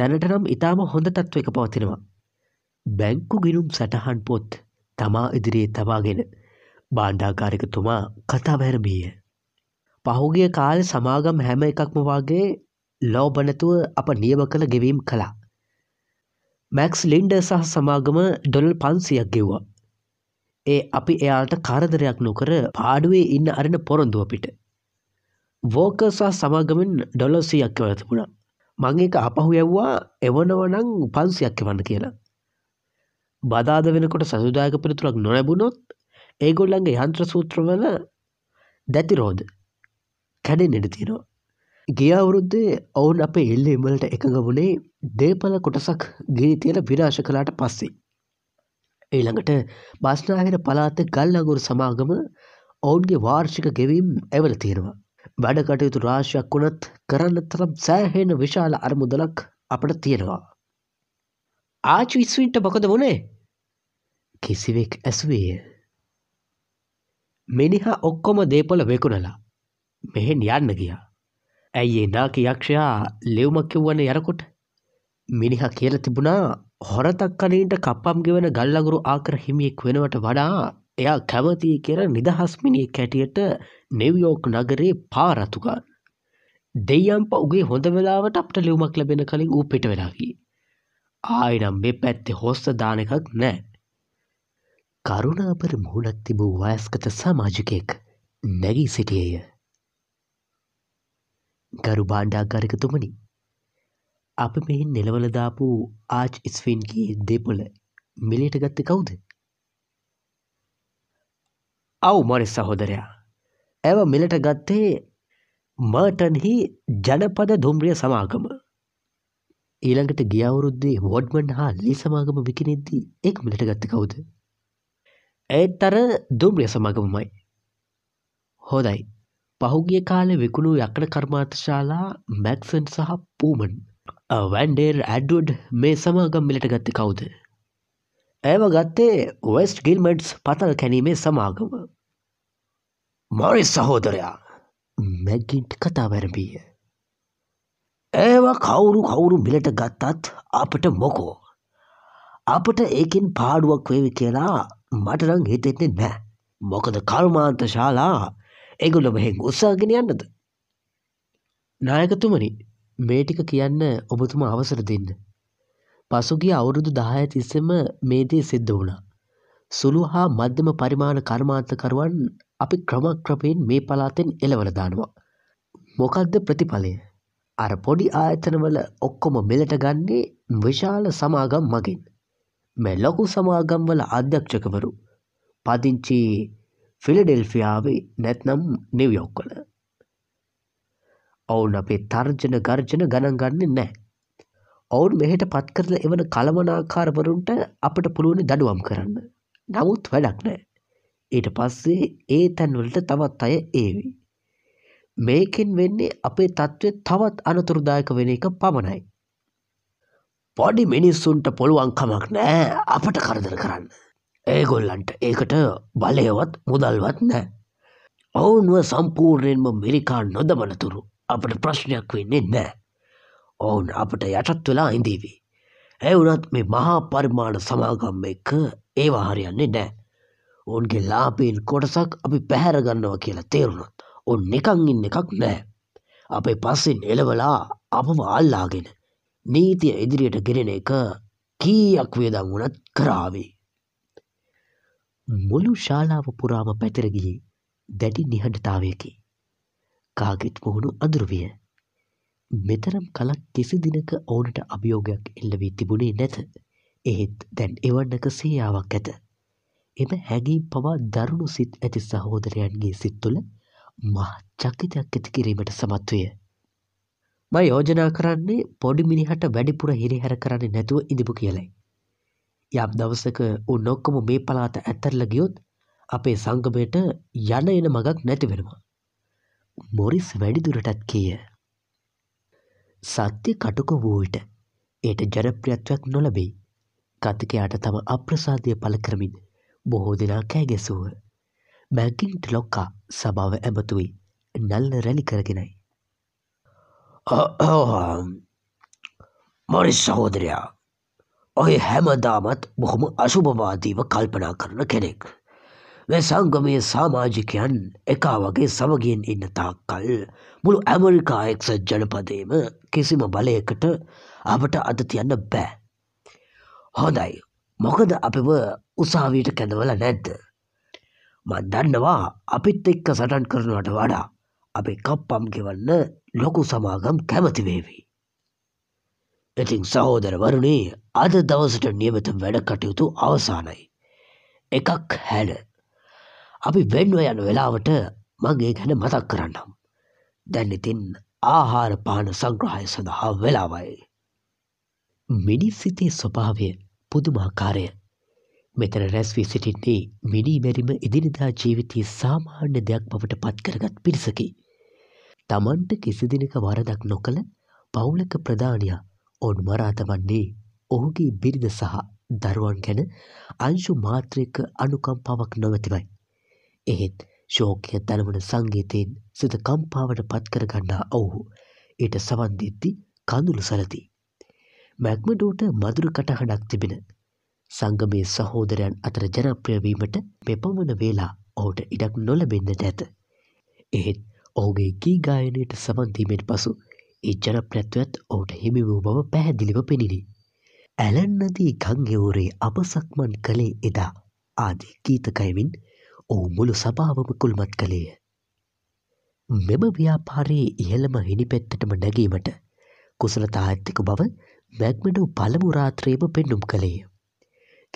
දැනටනම් ඉතාම හොඳ තත්ත්වක පවතිනවා. බැංකු ගිනුම් සටහන් පොත් තමා ඉදිරියේ තබාගෙන බාණ්ඩාකාරකතුමා කතා වැරමීය. පහුගිය කාල සමාගම් හැම එකක්ම වගේ ලෝබනැතුව අප නියම කළ ගෙවීම් කළා. මැක්ස් ලින්ඩ සහ සමාගම ඩොල් පන්සියක් ගෙව්වා. ඒ අපි එයාට කාරදරයක් නොකර පාඩුවේ ඉන්න අරන පොරොන්දුව පිට. වෝක සහ සමාගමෙන් ඩොලොසියක් කවරතිබුණා. මං එක අපහු යැව්වා එවනවනං පන්සියක් එවන්න කියලා. බදාද වෙනකොට සසුදායක පිළිතුරක් නොලැබුණොත් ඒගොල්ලන්ගේ යන්ත්‍ර සූත්‍රවල දැතිරෝධ කැඩෙන් එඩතිනවා. ගිය අවුරුද්දේ ඔවුන් අප එල්ල එමලට එකඟ වුණේ දේපල කොටසක් ගිනි තියෙන විනාශ කලාට පස්සේ. ඊළඟට බස්නාහිර පලාත ගල්ලගුරු සමාගම ඔවුන්ගේ වාර්ෂික ගෙවීම් ඇවල තියෙනවා. වැඩකටයුතු රාශයක් වුණත් කරන්න තරම් සෑහෙන විශාල අරමුදලක් අපට තියෙනවා. ආච විස්වින්ට මොකද වනේ කිසිවෙක් ඇස්වේය. මිනිහා ඔක්කොම දේපල වෙකුණලා මෙහෙන් යන්න ගියා. ඇයි ඒනාකි යක්ෂයා ලෙව්මක් කිව්වන යරකොට මිනිහා කියල තිබුණා හොරතක්කනීට කප්පම් ගෙවන ගල්ලගුරු ආකර හිමියෙක් වෙනවට වඩා එයා කැමතිය කියර නිදහස්මිනිය කැටියට නෙවියෝක් නගරේ පාරතුකාන් දෙයම්ප උගේ හොඳ වෙලාවට අපට ලියුමක් ලැබෙන කලින් ඌ පිට වෙලාගී. ආයනම් මේ පැත්තේ හොස්ස දාන එකක් නෑ. කරුණාපර මුහුණක් තිබූ වයස්කත සමාජිකයෙක් නැගී සිටියේය. ගරු බාණ්ඩාගාරිකතුමනි අප මෙහි නිලවලදාපු ආච් ඉස්ෆින්ගේ දෙපොල මිලිට ගත්ත කවුද? අව් මොරෙස් සහෝදරයා ඇය මිලට ගත්තේ මර්ටන්හි ජනපද දුම්රිය සමාගම. ඊළඟට ගියවුරුද්දේ වොඩ්මන් හා ලී සමාගම විකිනෙද්දී එක් මිලට ගත්ත කවුද. ඇත් අර දුම්රිය සමාගමමයි. හොදයි පහුගිය කාලෙ විකුණු යකඩ කර්මාර්ථශාලා මැක්සන් සහ පූමන් වැන්ඩේර් ඇඩ්ඩුඩ් මේ සමාගම් මිලට ගත්ත කවුද. ඇව ගත්තේ වෙස්ට් ගිල්මට්ස් පතල් කැනීමේ සමාගම මරි සහෝදරයා මැගිට් කතාවැරඹීය. ඒවා කවුරු කවුරු මිලට ගත්තත් අපට මොකෝ. අපට ඒකෙන් පාඩුවක් වේවි කියලා මටරං හිතෙන්නේ නෑ. මොකද කර්මාන්ත ශාලා එගුල මෙහෙන් උත්සාගෙන යන්නද. නායකතුමනි මේ ටික කියන්න ඔබතුම අවසර දෙන්න. පසුගිය අවුරුදු දහය තිස්සෙම මේදී සිද්ධ වුණා. සුළු හා මධ්‍යම පරිමාණ කර්මාන්තකරුවන් අපි ක්‍රමක්‍රමයෙන් මේ පලාතෙන් එළවල දානවා. මොකක්ද ප්‍රතිඵලය. අර පොඩි ආයතනවල ඔක්කොම මෙලට ගන්නේ විශාල සමාගම් මගින්. මේ ලොකු සමාගම්වල අධ්‍යක්ෂකවරු පදිංචි ෆිලඩෙල්ෆියාවේ නැත්නම් නිවියොක්වල. ඔවුන් අපේ තර්ජන ගර්ජන ගණන්ගන්න නෑ. ඔවුන් මෙහෙට පත්කරල එවන කළමනාකාරවරුන්ට අපට පුළුවනි දඩුවම් කරන්න. නමුත් වැඩක් නෑ. ඊට පස්සේ ඒ තැන්වලට තවත් අය ඒවි. මේකෙන් වෙන්නේ අපේ තත්ත්වය තවත් අනතුරුදායක වෙන එක පමණයි. පොඩි මිනිස්සුන්ට පුළුවන්කමක් නෑ අපට කරදර කරන්න. ඒගොල්ලන්ට ඒකට බලයවත් මුදල්වත් නෑ. ඔවුන්ව සම්පූර්ණයෙන්ම මිරිකා නොදමනතුරු අපට ප්‍රශ්නයක් වෙන්නේ නෑ. ඔවුන් අපට යටත් වෙලා ඉඳීවී. ඇවුනත් මේ මහා පරිමාණ සමාගම් එක ඒවා හරියන්නේ නෑ. ඔවුන්ගේ ලාබයෙන් කොටසක් අපි පැහැරගන්නවා කියලා තේරුණත් ඔන් නිකං ඉන්න එකක් නෑ. අපේ පස්සෙන් එලවලා අපම අල්ලාගෙන නීතිය ඉදිරියට ගෙනෙන එක කීයක් වේදන් වුණත් කරාවේ. මුළු ශාලාව පුරාම පැතිරගිහි දැඩි නිහඬතාවයකි. කාගෙත් මුහුණු අඳුරුවිය. මෙතරම් කලක් කිසි දිනක ඕනට අභියෝගයක් එල්ල වී තිබුණේ නැත. එහෙත් දැන් එවන්නක සීයාවක් ඇත. එම හැඟීම් පවා දරුණු සිත් ඇති සහෝදරයන්ගේ සිත් තුළ මහත් චකිතයක් ඇති කිරීමට සමත් විය. ම යෝජනා කරන්නේ පොඩි මිනිහට වැඩිපුර හිරිහැර කරන්නේ නැතුව ඉඳපු කියලයි. යම් දවසක උන් ඔක්කොම මේ පලාත ඇත්තරල ගියොත් අපේ සංගමයට යන එන මගක් නැතිවෙනවා. මොරිස් වැඩිදුරටත් කියය. සත්‍ය කටුක වූට එයට ජනප්‍රියත්වයක් නොලබෙයි. කතිකයාට තම අප්‍රසාධය පළ කරමින් බොහෝ දෙනා කෑගැසුව. මැගින්ට ලොක්කා සභාව ඇමතුයි නල්ල රැලි කරගෙනයි. මරි සහෝදරයා ඔය හැමදාමත් බොහොම අශුභවාදීව කල්පනා කරන කෙනෙක්. මේ සංගමය සාමාජිකයන් එකා වගේ සමගියෙන් ඉන්න තාක්කල් මුළු ඇමරිකා එක්සත් ජනපදේම කිසිම බලයකට අපට අද තියන්න බෑ. හොඳයි මොකද අපිව උසාවීට කැඳවල නැද්ද. මත් දන්නවා අපිත් එක්ක සටන් කරනවට වඩා අපි කප්පම් ගෙවන්න ලොකු සමාගම් කැමතිවේවී. ඉතිං සහෝදරවරුණේ අද දවසට නියමත වැඩ කටයුතු අවසානයි. එකක් හැඩ. අපි වෙන්ව යන වෙලාවට මගේ ගැන මතක් කරන්නම්. දැන් ඉතින් ආහාර පාන සංග්‍රහය සඳහා වෙලාවයි. මිනිස් සිතේ ස්වභාවය පුදුමාකාරය. මෙතන රැස්වී සිටින්නේ මිනීමැරිම ඉදිරිදා ජීවිතයේ සාමාන්‍ය දෙයක් බවට පත්කරගත් පිරිසකි. තමන්ට කිසිදිනක වරදක් නොකළ පවුලක ප්‍රධානයා ඔවුන් මරාතවන්නේ ඔහුගේ බිරිඳ සහ දරුවන් ගැන අංශු මාත්‍රයක අනුකම්පාවක් නොවතිවයි. එහෙත් ශෝකය දනවන සංගීතයෙන් සිත කම්පාවට පත්කරගන්නා ඔවුහු ඊට සවන්දිද්දි කඳුළු සලති. මැක්මඩෝට මදුරු කටහඬක් තිබෙන සංගමයේ සහෝදරයන් අතර ජනප්‍රියවීමට මෙපමණ වේලා ඔහුට ඉඩක් නොලබෙන්න්නට ඇත. එහෙත් ඔහුගේ ගීගායනයට සබන්දීමෙන් පසු ඒ ජනප්‍රැත්වත් ඔහුට හිමිවූ බව පැහැදිලිව පෙනිණි. ඇලන්නදී ගංයවරේ අපසක්මන් කළේ එදා ආදී ගීතකයමින් ඔහු මුළු සභාවම කුල්මත් කළේය. මෙම ව්‍යාපාරයේ ඉහළම හිනි පැත්තටම නැගීමට කුසලතා ඇත්තෙකු බව මැක්මඩෝ පළමු රාත්‍රයේම පෙන්නුම් කළේය.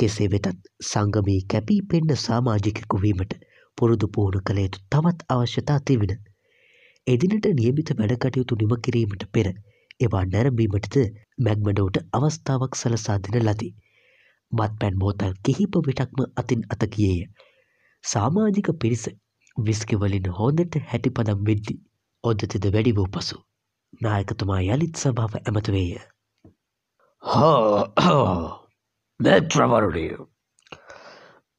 කෙසේ වෙතත් සංගමයේ කැපී පෙන්න සාමාජිකෙකු වීමට පුරුදු පුහුණු කළ යුතු තවත් අවශ්‍යතා තිබෙන. එදිනට නියමිත වැඩකටයුතු නිම කිරීමට පෙර එවා නැරඹීමටද මැක්මඩෝට අවස්ථාවක් සලසා දෙන ලදී. මත්පැන් බෝතල් කිහිප විටක්ම අතින් අත ගියේය. සාමාජික පිරිස විස්කිවලින් හොඳට හැටිපදම් වෙද්දී ඔද්දතෙද වැඩි වූ පසු නායකතුමා යළිත් සභාව ඇමතුවේය. මේ ත්‍රවරුණය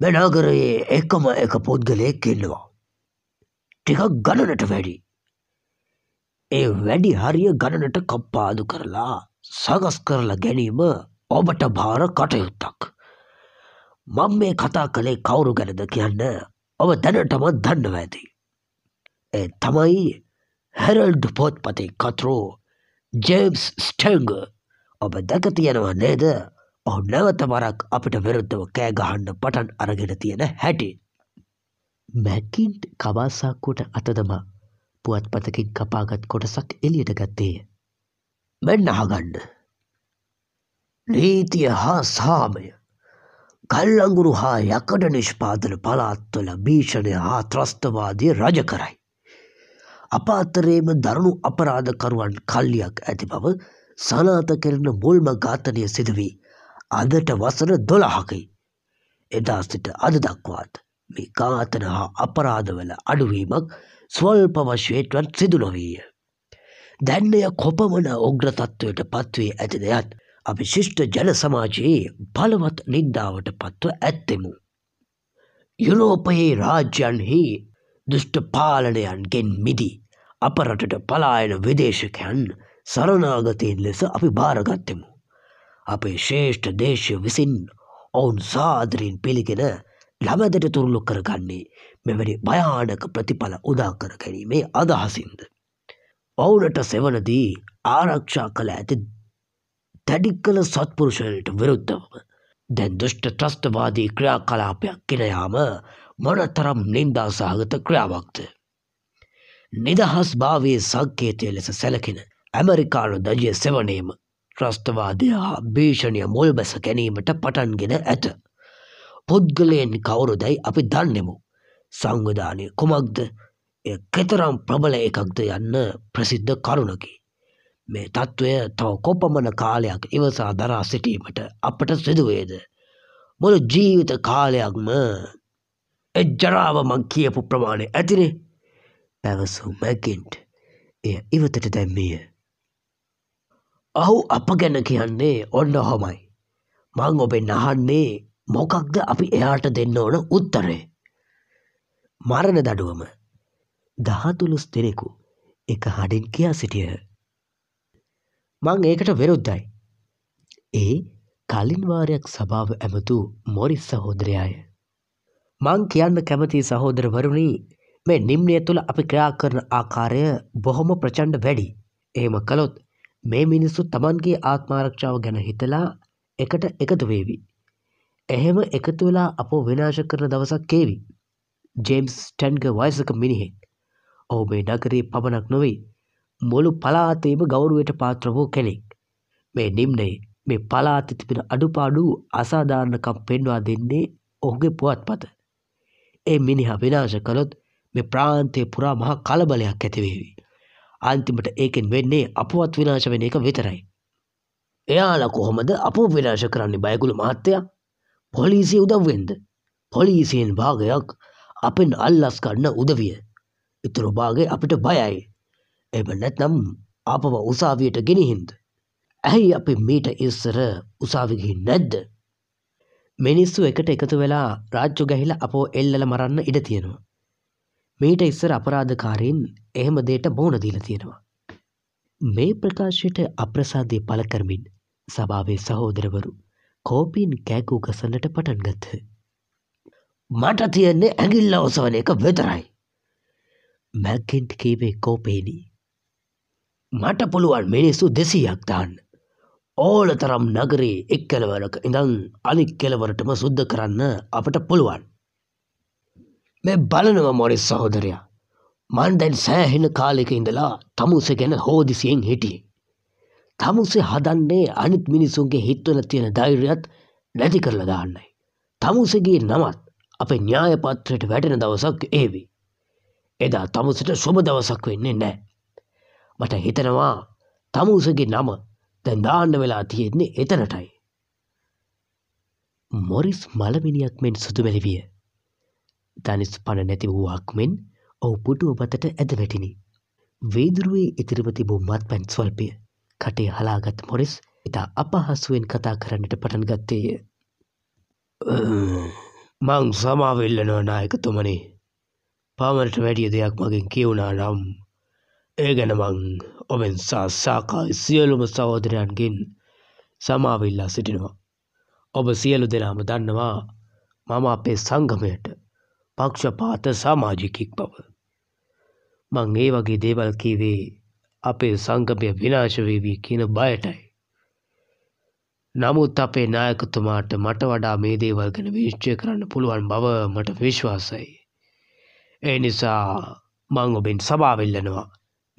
මෙනාගරයේ එකම එක පුද්ගලයෙක් ඉන්නවා. ටිකක් ගණනට වැඩි. ඒ වැඩි හරිය ගණනට කප්පාදු කරලා සගස් කරලා ගැනීම ඔබට භාර කටයුත්තක්. මං මේ කතා කළේ කවුරු ගැනද කියන්න ඔබ දැනටම දන්නව ඇති. ඒ තමයි හැරල්ඩ් පොත්පතේ කතරෝ ජේම්ස් ස්ටංගර් ඔබ දැක තියෙනවා නේද ඔහු නැවත වරක් අපිට විරුද්ධව කෑගහන්න පටන් අරගෙන තියෙන හැටි. මැකින්ට් කවාසාක්කුවට අතදමා පුවත්පතකින් කපාගත් කොටසක් එලියට ගත්තේය. මෙන්න අහගන්න. නීතිය හා සාමය කල්ලංගුරු හා යකඩ නිෂ්පාදන පලාත්වල භීෂණය හා ත්‍රස්තවාදී රජ කරයි. අප අතරේම දරුණු අපරාධකරුවන් කල්ලියක් ඇති බව සනාත කෙරෙන මුල්ම ඝාතනය සිදුවී අදට වසර දොළහකයි. එදා සිට අද දක්වාත් මේ ඝාතන හා අපරාධවල අඩුවීමක් ස්වල්ප වශයෙන්වත් සිදු නොවීය. දැන්නය කොපමණ උග්‍රතත්ත්වයට පත්වී ඇති දෙයත් අපි ශිෂ්ට ජන සමාජයේ බලවත් නින්දාවට පත්ව ඇත්තෙමු. යුරෝපයේ රාජ්‍යන්හි දුෂ්ට පාලනයන්ගෙන් මිදී අපරටට පලායන විදේශකයන් සරණාගතයෙන් ලෙස අපි භාරගත්තෙමු. අපේ ශ්‍රේෂ්ඨ දේශය විසින් ඔවුන් සාදරයෙන් පිළිගෙන ළමදට තුරුළු කරගන්නේ මෙවැනි භයානක ප්‍රතිඵල උදාකර ගැනීමේ අදහසින්ද. ඔවුනට සෙවනදී ආරක්ෂා කළ ඇති දැඩික්කල සත්පුරුෂණයට විරුද්ධවම දැන් දෘෂ්ට ත්‍රස්තවාදී ක්‍රියා කලාපයක් කෙනයාම මොනතරම් නින්දා සහගත ක්‍රියාවක්ද. නිදහස් භාවයේ සංකේතය ලෙස සැලකෙන ඇමරිකානු දජය සෙවනීම ත්‍රස්තවාදය හා භීෂණය මුල් බැස ගැනීමට පටන්ගෙන ඇත. පුද්ගලයෙන් කවුරුදැයි අපි දන්නෙමු. සංවිධානය කුමක්ද කෙතරම් ප්‍රබල එකක්ද යන්න ප්‍රසිද්ධ කරුණකි. මේ තත්ත්වය තව කොපමණ කාලයක් ඉවසා දරා සිටීමට අපට සිදුවේද. මුළු ජීවිත කාලයක්ම එජ්ජරාව මං කියපු ප්‍රමාණය ඇතිනේ පැවසු මැකින්ට් එය ඉවතට දැම්මිය. ඔහු අප ගැන කියන්නේ ඔන්න හොමයි. මං ඔබෙන් අහන්නේ මොකක්ද අපි එයාට දෙන්න ඕන උත්තරේ. මරණ දඩුවම දහතුළුස් දෙනෙකු එක හඩින් කියා සිටියහ. මං ඒකට වෙරුද්ධයි. ඒ කලින්වාරයක් සභාව ඇමතු මොරිස් සහෝදරයාය. මං කියන්න කැමති සහෝදරවරුණී මේ නිම්නය තුළ අපි ක්‍රා කරන ආකාරය බොහොම ප්‍රචණ්ඩ වැඩි. එහෙම කළොත් මේ මිනිස්සු තමන්ගේ ආත්මාරක්ෂාව ගැන හිතලා එකට එකතු වේවි. එහෙම එකතු වෙලා අප විනාශ කරන දවසක් කේවි. ජේම්ස් ටැන්ග වයසක මිනිහෙක්. ඔහු මේ නගරේ පමණක් නොවෙයි මුළු පලාතේම ගෞරුවයට පාත්‍ර වූ කෙනෙක්. මේ නිම්නයේ මේ පලාත තිබෙන අඩුපාඩු අසාධාරණකම් පෙන්වා දෙන්නේ ඔහුගේ පුවත්පත. ඒ මිනිහා විනාශ කළොත් මේ ප්‍රාන්තය පුරා මහා කලබලයක් ඇතිවේවි. අන්තිමට ඒකෙන් වෙන්නේ අපවත් විනාශ වෙන එක විතරයි. එයාලා කොහොමද අපෝ විනාශ කරන්නේ බයගුළු මහත්තයා පොලිසිය උදව්වෙන්ද පොලිසියෙන් භාගයක් අපෙන් අල්ලස් කරන්න උදවිය ඉතුරු භාගේ අපිට බයයි එම නැත්නම් අපව උසාවියට ගෙනහින්ද ඇයි අපි මීට ඉස්සර උසාවිගින් නැද්ද මිනිස්සු එකට එකතු වෙලා රාජ්ජු ගැහිලා අපෝ එල්ලල මරන්න ඉඩ තියෙනවා මීට ඉස්සර අපරාධකාරීන් එහෙම දේට මෝන දීලා තියෙනවා. මේ ප්‍රකාශයට අප්‍රසාදය පළ කරමින් සභාවේ සහෝදරවරු කෝපීන් කෑකූ ගසන්නට පටන් ගත්හ. මට තියෙන්නේ ඇඟිල්ල ඔසවන එක වෙතරයි. මැල්කෙන්ට් කීවේ කෝපේනී. මට පුළුවන් මිනිස්සු දෙසීයක් දාන්න. ඕල තරම් නගරේ එක් කෙලවරක ඉඳන් අනික් කෙලවරටම සුද්ධ කරන්න අපට පුළුවන්. මේ බලනවා මොරිස් සහෝදරයා. මන් දැන් සෑහෙන කාලෙක ඉඳලා තමුස ගැන හෝදිසියෙන් හිටියේ. තමුසේ හදන්නේ අනිත් මිනිසුන්ගේ හිත්වල තියෙන ධෛර්යයත් නැති කරලා දාන්නයි. තමුසගේ නමත් අපේ න්‍යායපත්‍රයට වැටෙන දවසක් ඒවි. එදා තමුසට සුබ දවසක් වෙන්නේ නෑ. මට හිතනවා තමුසගේ නම දැන් දාන්න වෙලා තියෙන්නේ එතනටයි. මොරිස් මලමිනියක් මෙන් සුදුමැලි විය. ධනිස් පණ නැති වූවාක් මෙන් ඔහු පුටුව බතට ඇද වැටිනි. වේදුරුවේ ඉතිරිව තිබූ මත් පැන් ස්වල්පය කටේ හලාගත් මොරිස් ඉතා අපහසුවෙන් කතා කරන්නට පටන් ගත්තේය. මං සමාවෙල්ලනෝ නායකතුමනේ පාමරට වැඩිය දෙයක් මගෙන් කියවුණා නම් ඒ ගැන මං ඔබෙන් සා සාකා සියලුම සහෝදරයන්ගෙන් සමාවිල්ලා සිටිනවා. ඔබ සියලු දෙනාම දන්නවා මම අපේ සංගමයට පක්ෂපාත සාමාජිකෙක් බව. මං ඒ වගේ දේවල් කිවේ අපේ සංගමය විනාශවේවී කියන බයටයි. නමුත් අපේ නායකතුමාට මට වඩා මේ දේවල් ගැන විශ්චය කරන්න පුළුවන් බව මට විශ්වාසයි. ඒ නිසා මං ඔබෙන් සභාවෙල්ලනවා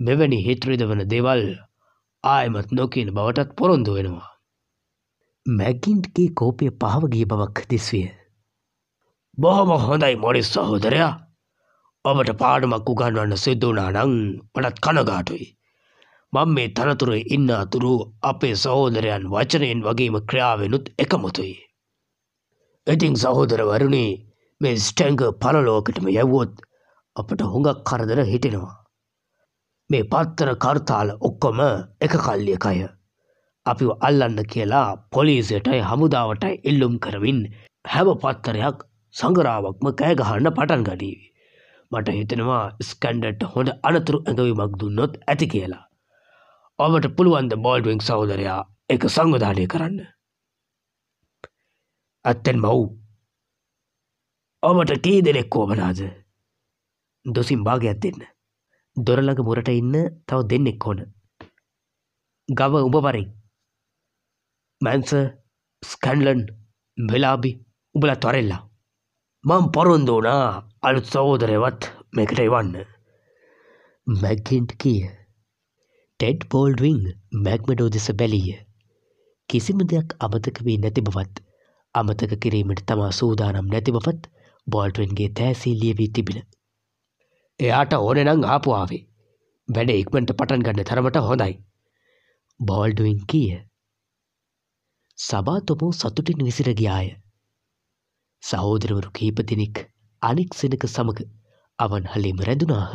මෙවැනි හිත්‍රවිද වන දෙවල් ආයමත් නොකින බවටත් පොරොන්දු වෙනවා. මැකින්ට්ගේ කෝපය පහවගිය බවක් දිස්විය. බොහොම හොඳයි මොරිස් සහෝදරයා ඔබට පාඩුමක් උගන්වන්න සිද්ධුනා නං මටත් කනගාටුයි. මං මේ තනතුරේ ඉන්න අතුරු අපේ සහෝදරයන් වචනයෙන් වගේම ක්‍රියාවෙනුත් එකමුතුයි. ඉතිං සහෝදරවරුණේ මේ ස්ටැංග පලලෝකටම යැව්වොත් අපට හොඟක් කරදර හිටෙනවා. මේ පත්තර කර්තාල ඔක්කොම එක කල්ලියකය. අපිව අල්ලන්න කියලා පොලිසියටයි හමුදාවටයි එල්ලුම් කරමින් හැම පත්තරයක් සඟරාවක්ම කෑගහන්න පටන් ගඩීවි. මට හිතෙනවා ස්කන්ඩට් හොඳ අනතුරු ඇඟවීමක් දුන්නොත් ඇති කියලා. ඔබට පුළුවන්ද බෝල්ඩුවෙන් සහෝදරයා එක සංවිධානය කරන්න. ඇත්තෙන් මව් ඔබට කී දෙනෙක් කෝමනාද දොසින් භාගයක් දෙන්න. දොරළඟ මුරට ඉන්න තව දෙන්නෙක් ඕන. ගව උඹ පරින් මැන්ස ස්කන්ලන් වෙලාබි උබල තොරෙල්ලා මං පොරොන්දු වුණා අලුත් සහෝදරයවත් මේකට එවන්න. මැක්කෙන්ට් කිය. ටෙඩ් බෝල්ඩ්වින් මැක්මඩෝ දෙස බැලීය. කිසිම දෙයක් අමතක වී නැති බවත් අමතක කිරීමට තමා සූදානම් නැති බවත් බෝල්ට්වෙන්ගේ තෑසී ලියවී තිබිණ. එයාට ඕනෙනං ආපුආවේ. වැඩ ඉක්මට පටන් ගන්න තරමට හොඳයි. බෝල්ඩුවින් කියය. සබා තොමෝ සතුටින් විසිරගියාය. සහෝදරවරු කීප දෙනෙක් අනෙක් සෙනක සමග අවන්හලේම රැඳුනාහ.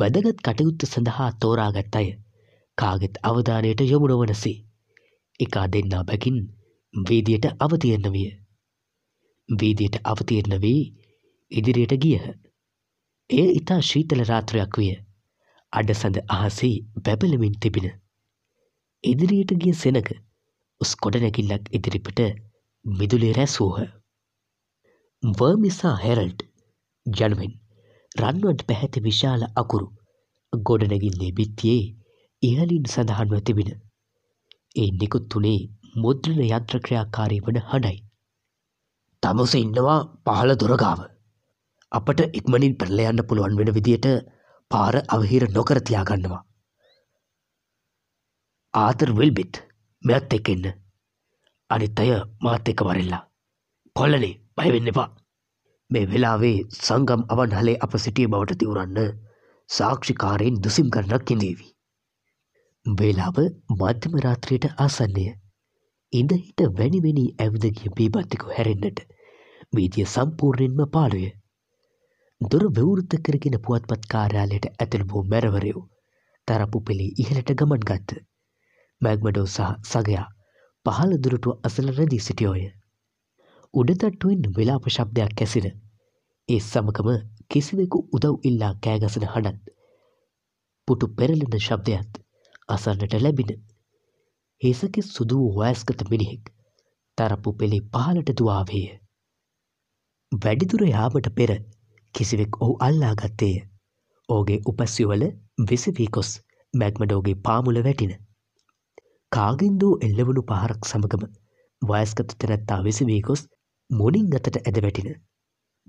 බදගත් කටයුත්ත සඳහා තෝරාගත් අය කාගෙත් අවධානයට යොමු නොවනසේ එකා දෙන්නා බැගින් වේදියට අවතීර්ණ විය. වේදියට අවතීර්ණ වී ඉදිරියට ගියහ. එය ඉතා ශීතල රාත්‍රයක් විය. අඩසඳ අහසේ බැබලමින් තිබෙන. ඉදිරියට ගිය සෙනග උස් කොඩනැකිල්ලක් ඉදිරිපිට මිදුලේ රැස්වූහ. වර්මිසා හෙරල්ඩ් යනුවෙන් රන්වන් පැහැති විශාල අකුරු ගොඩනැගින්නේ බිත්තියේ ඉහලින් සඳහන්ව තිබෙන. ඒ නිකුත් තුනේ මුද්‍රණ යන්ත්‍රක්‍රියාකාරී වන හඬයි. තමුස ඉන්නවා පහළ දොරගාව. අපට ඉක්මනින් පෙරල යන්න පුළුවන් වෙන විදියට පාර අවහිර නොකර තියාගන්නවා. ආතර් විල්බිත් මෙත් එක්කෙන්න. අනිත් අය මාත් එක්ක වරෙල්ලා. කොල්ලනේ බයවෙන්න එපා. මේ වෙලාවේ සංගම් අවන්හලේ අප සිටිය බවට තිවරන්න සාක්ෂිකාරයෙන් දුසිම් කරනක් කිඳේවි. වේලාව මධ්‍යම රාත්‍රියට ආසන්නය. ඉඳහිට වැනිවෙනි ඇවිදගිය පීබත්තිකු හැරෙන්න්නට වීදිය සම්පූර්ණයෙන්ම පාළුය. දොර විවෘත කරගෙන පුවත්පත් කාර්යාලයට ඇතුළබූ මැරවරයෝ තරපු පෙළි ඉහලට ගමන් ගත්ත. මැග්මඩෝ සහ සගයා පහළ දුරටුව අසල රැදී සිටියෝය. උඩතට්ටුවෙන් වෙලාප ශබ්දයක් ඇසිර. ඒ සමකම කිසිවෙකු උදව් ඉල්ලා කෑගසන හඬත්. පුටු පෙරලෙන ශබ්දයත් අසන්නට ලැබින. හේසකි සුදු හොයස්කත මිනිහෙක් තරපු පෙළේ පහලට දවාවේය. වැඩිදුර යාමට පෙර කිසිවෙක් ඔහු අල්ලාගත්තේය. ඕගේ උපැස්සිවල විසිවීකොස් මැක්මඩෝගේ පාමුල වැටින. කාගින්දූ එල්ලවනු පහරක් සමගම වයස්කත තැනැත්තා විසිවීකොස් මුණින් අතට ඇද වැටින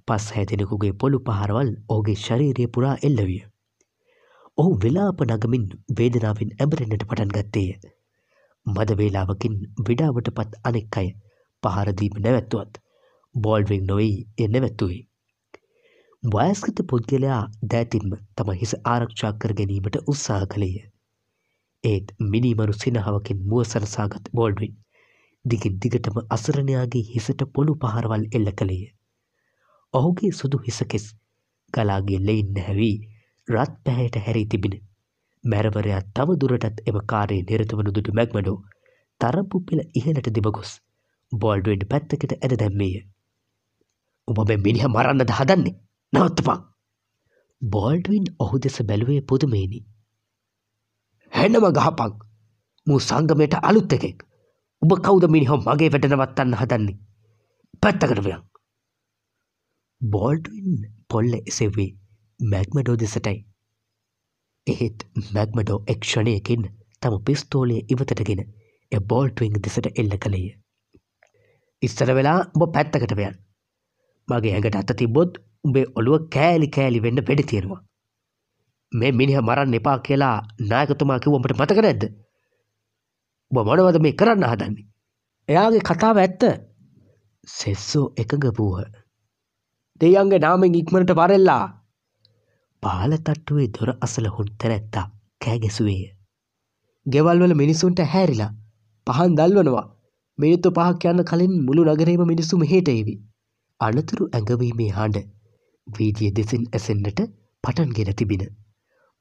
පස් හැදෙනෙකුගේ පොළු පහරවල් ඕගේ ශරීරය පුරා එල්ලවිය. ඔහු වෙලාප නගමින් වේදනාවෙන් ඇබරෙන්නට පටන් ගත්තේය. මද වේලාවකින් විඩාවට පත් අනෙක් අය පහරදීම නැවැත්තුවත් බෝල්ඩවිං නොවයි එ නැවැත්තුවේ. වයස්කත පුද්ගලයා දෑතින්ම තම හිස ආරක්ෂා කර ගැනීමට උත්සාහ කළේය. ඒත් මිනිමරු සිනහාවකින් මුව සරසාගත් බෝල්ඩවින් දිගින් දිගටම අසරණයාගේ හිසට පොළු පහරවල් එල්ල කළේය. ඔහුගේ සුදු හිසකෙස් ගලාගේ ලෙයින් හැවී රත් පැහැයට හැරී තිබිෙන. මැරවරයා තව දුරටත් එම කාරය නිරතවනු දුටු මැක්මඩෝ තරම්පු පෙළ ඉහලට දිබගොස් බොල්ඩුවෙන්ඩ පැත්තකට ඇද දැම්මේය. උඹ මෙ මිනිහ මරන්නද හදන්නේ නවත්තපා. බෝල්ඩුවන් ඔහු දෙස බැලුවේ පුදුමේනි. හැනම ගහපක් මූ සංගමයට අලුත් එකෙක් උඹ කවුද මිනිහෝ මගේ වැටනවත්තන්න හදන්නේ පැත්තකටපයන් බෝල්ටන් පොල්ල එසෙවේ මැක්මඩෝ දෙසටයි එහෙත් මැක්මඩෝ එක්ෂණයකින් තම පිස්තෝලය ඉවතටගෙන එ බෝල්ටුවං දෙසට එල්ල කළේය. ඉස්සර වෙලා බො පැත්තකටවයන් මගේ ඇඟට අත තිබොත් උඹේ ඔළුව කෑලි කෑලි වෙන්න පෙඩි තියෙනවා. මේ මිනිහ මරන්න එපා කියලා නායකතුමා කිව්වමට මතක නැද්ද ඔබ මොනවද මේ කරන්න හදන්නේ. එයාගේ කතාව ඇත්ත සෙස්සෝ එකඟපුූහ. දෙයන්ගේ නාමෙන් ඉක්මනට පරෙල්ලා. පාලතට්ටුවේ දොර අසල හුන් තැනැත්තා කෑගෙසුවේය. ගෙවල්වල මිනිසුන්ට හැරිලා පහන් දල්වනවා මිනිත්තු පහක් යන්න කලින් මුළු නගරේම මිනිසු මෙහෙට එවි. අනතුරු ඇඟවීමේ හඬ වීදිය දෙසින් ඇසෙන්නට පටන්ගෙන තිබින.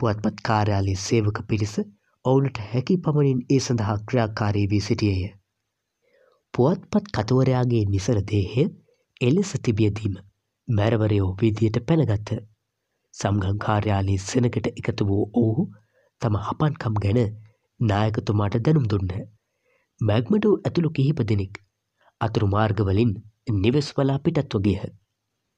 පුවත්පත් කාර්යාලයේ සේවක පිරිස ඔවුනට හැකි පමණින් ඒ සඳහා ක්‍රියාකාරී වී සිටියේය. පුවත්පත් කතුවරයාගේ නිසර දේහය එලෙස තිබියදීම මැරවරයෝ විදියට පැළගත්ත. සම්ගං කාර්යාලයේ සෙනකට එකතු වූ ඔහු තම හපන්කම් ගැන නායකතුමාට දැනුම් දුන්න. මැග්මඩු ඇතුළු කිහිප දෙනෙක් අතුරු මාර්ගවලින් නිවෙස් වලා පිටත්ව ගියහ.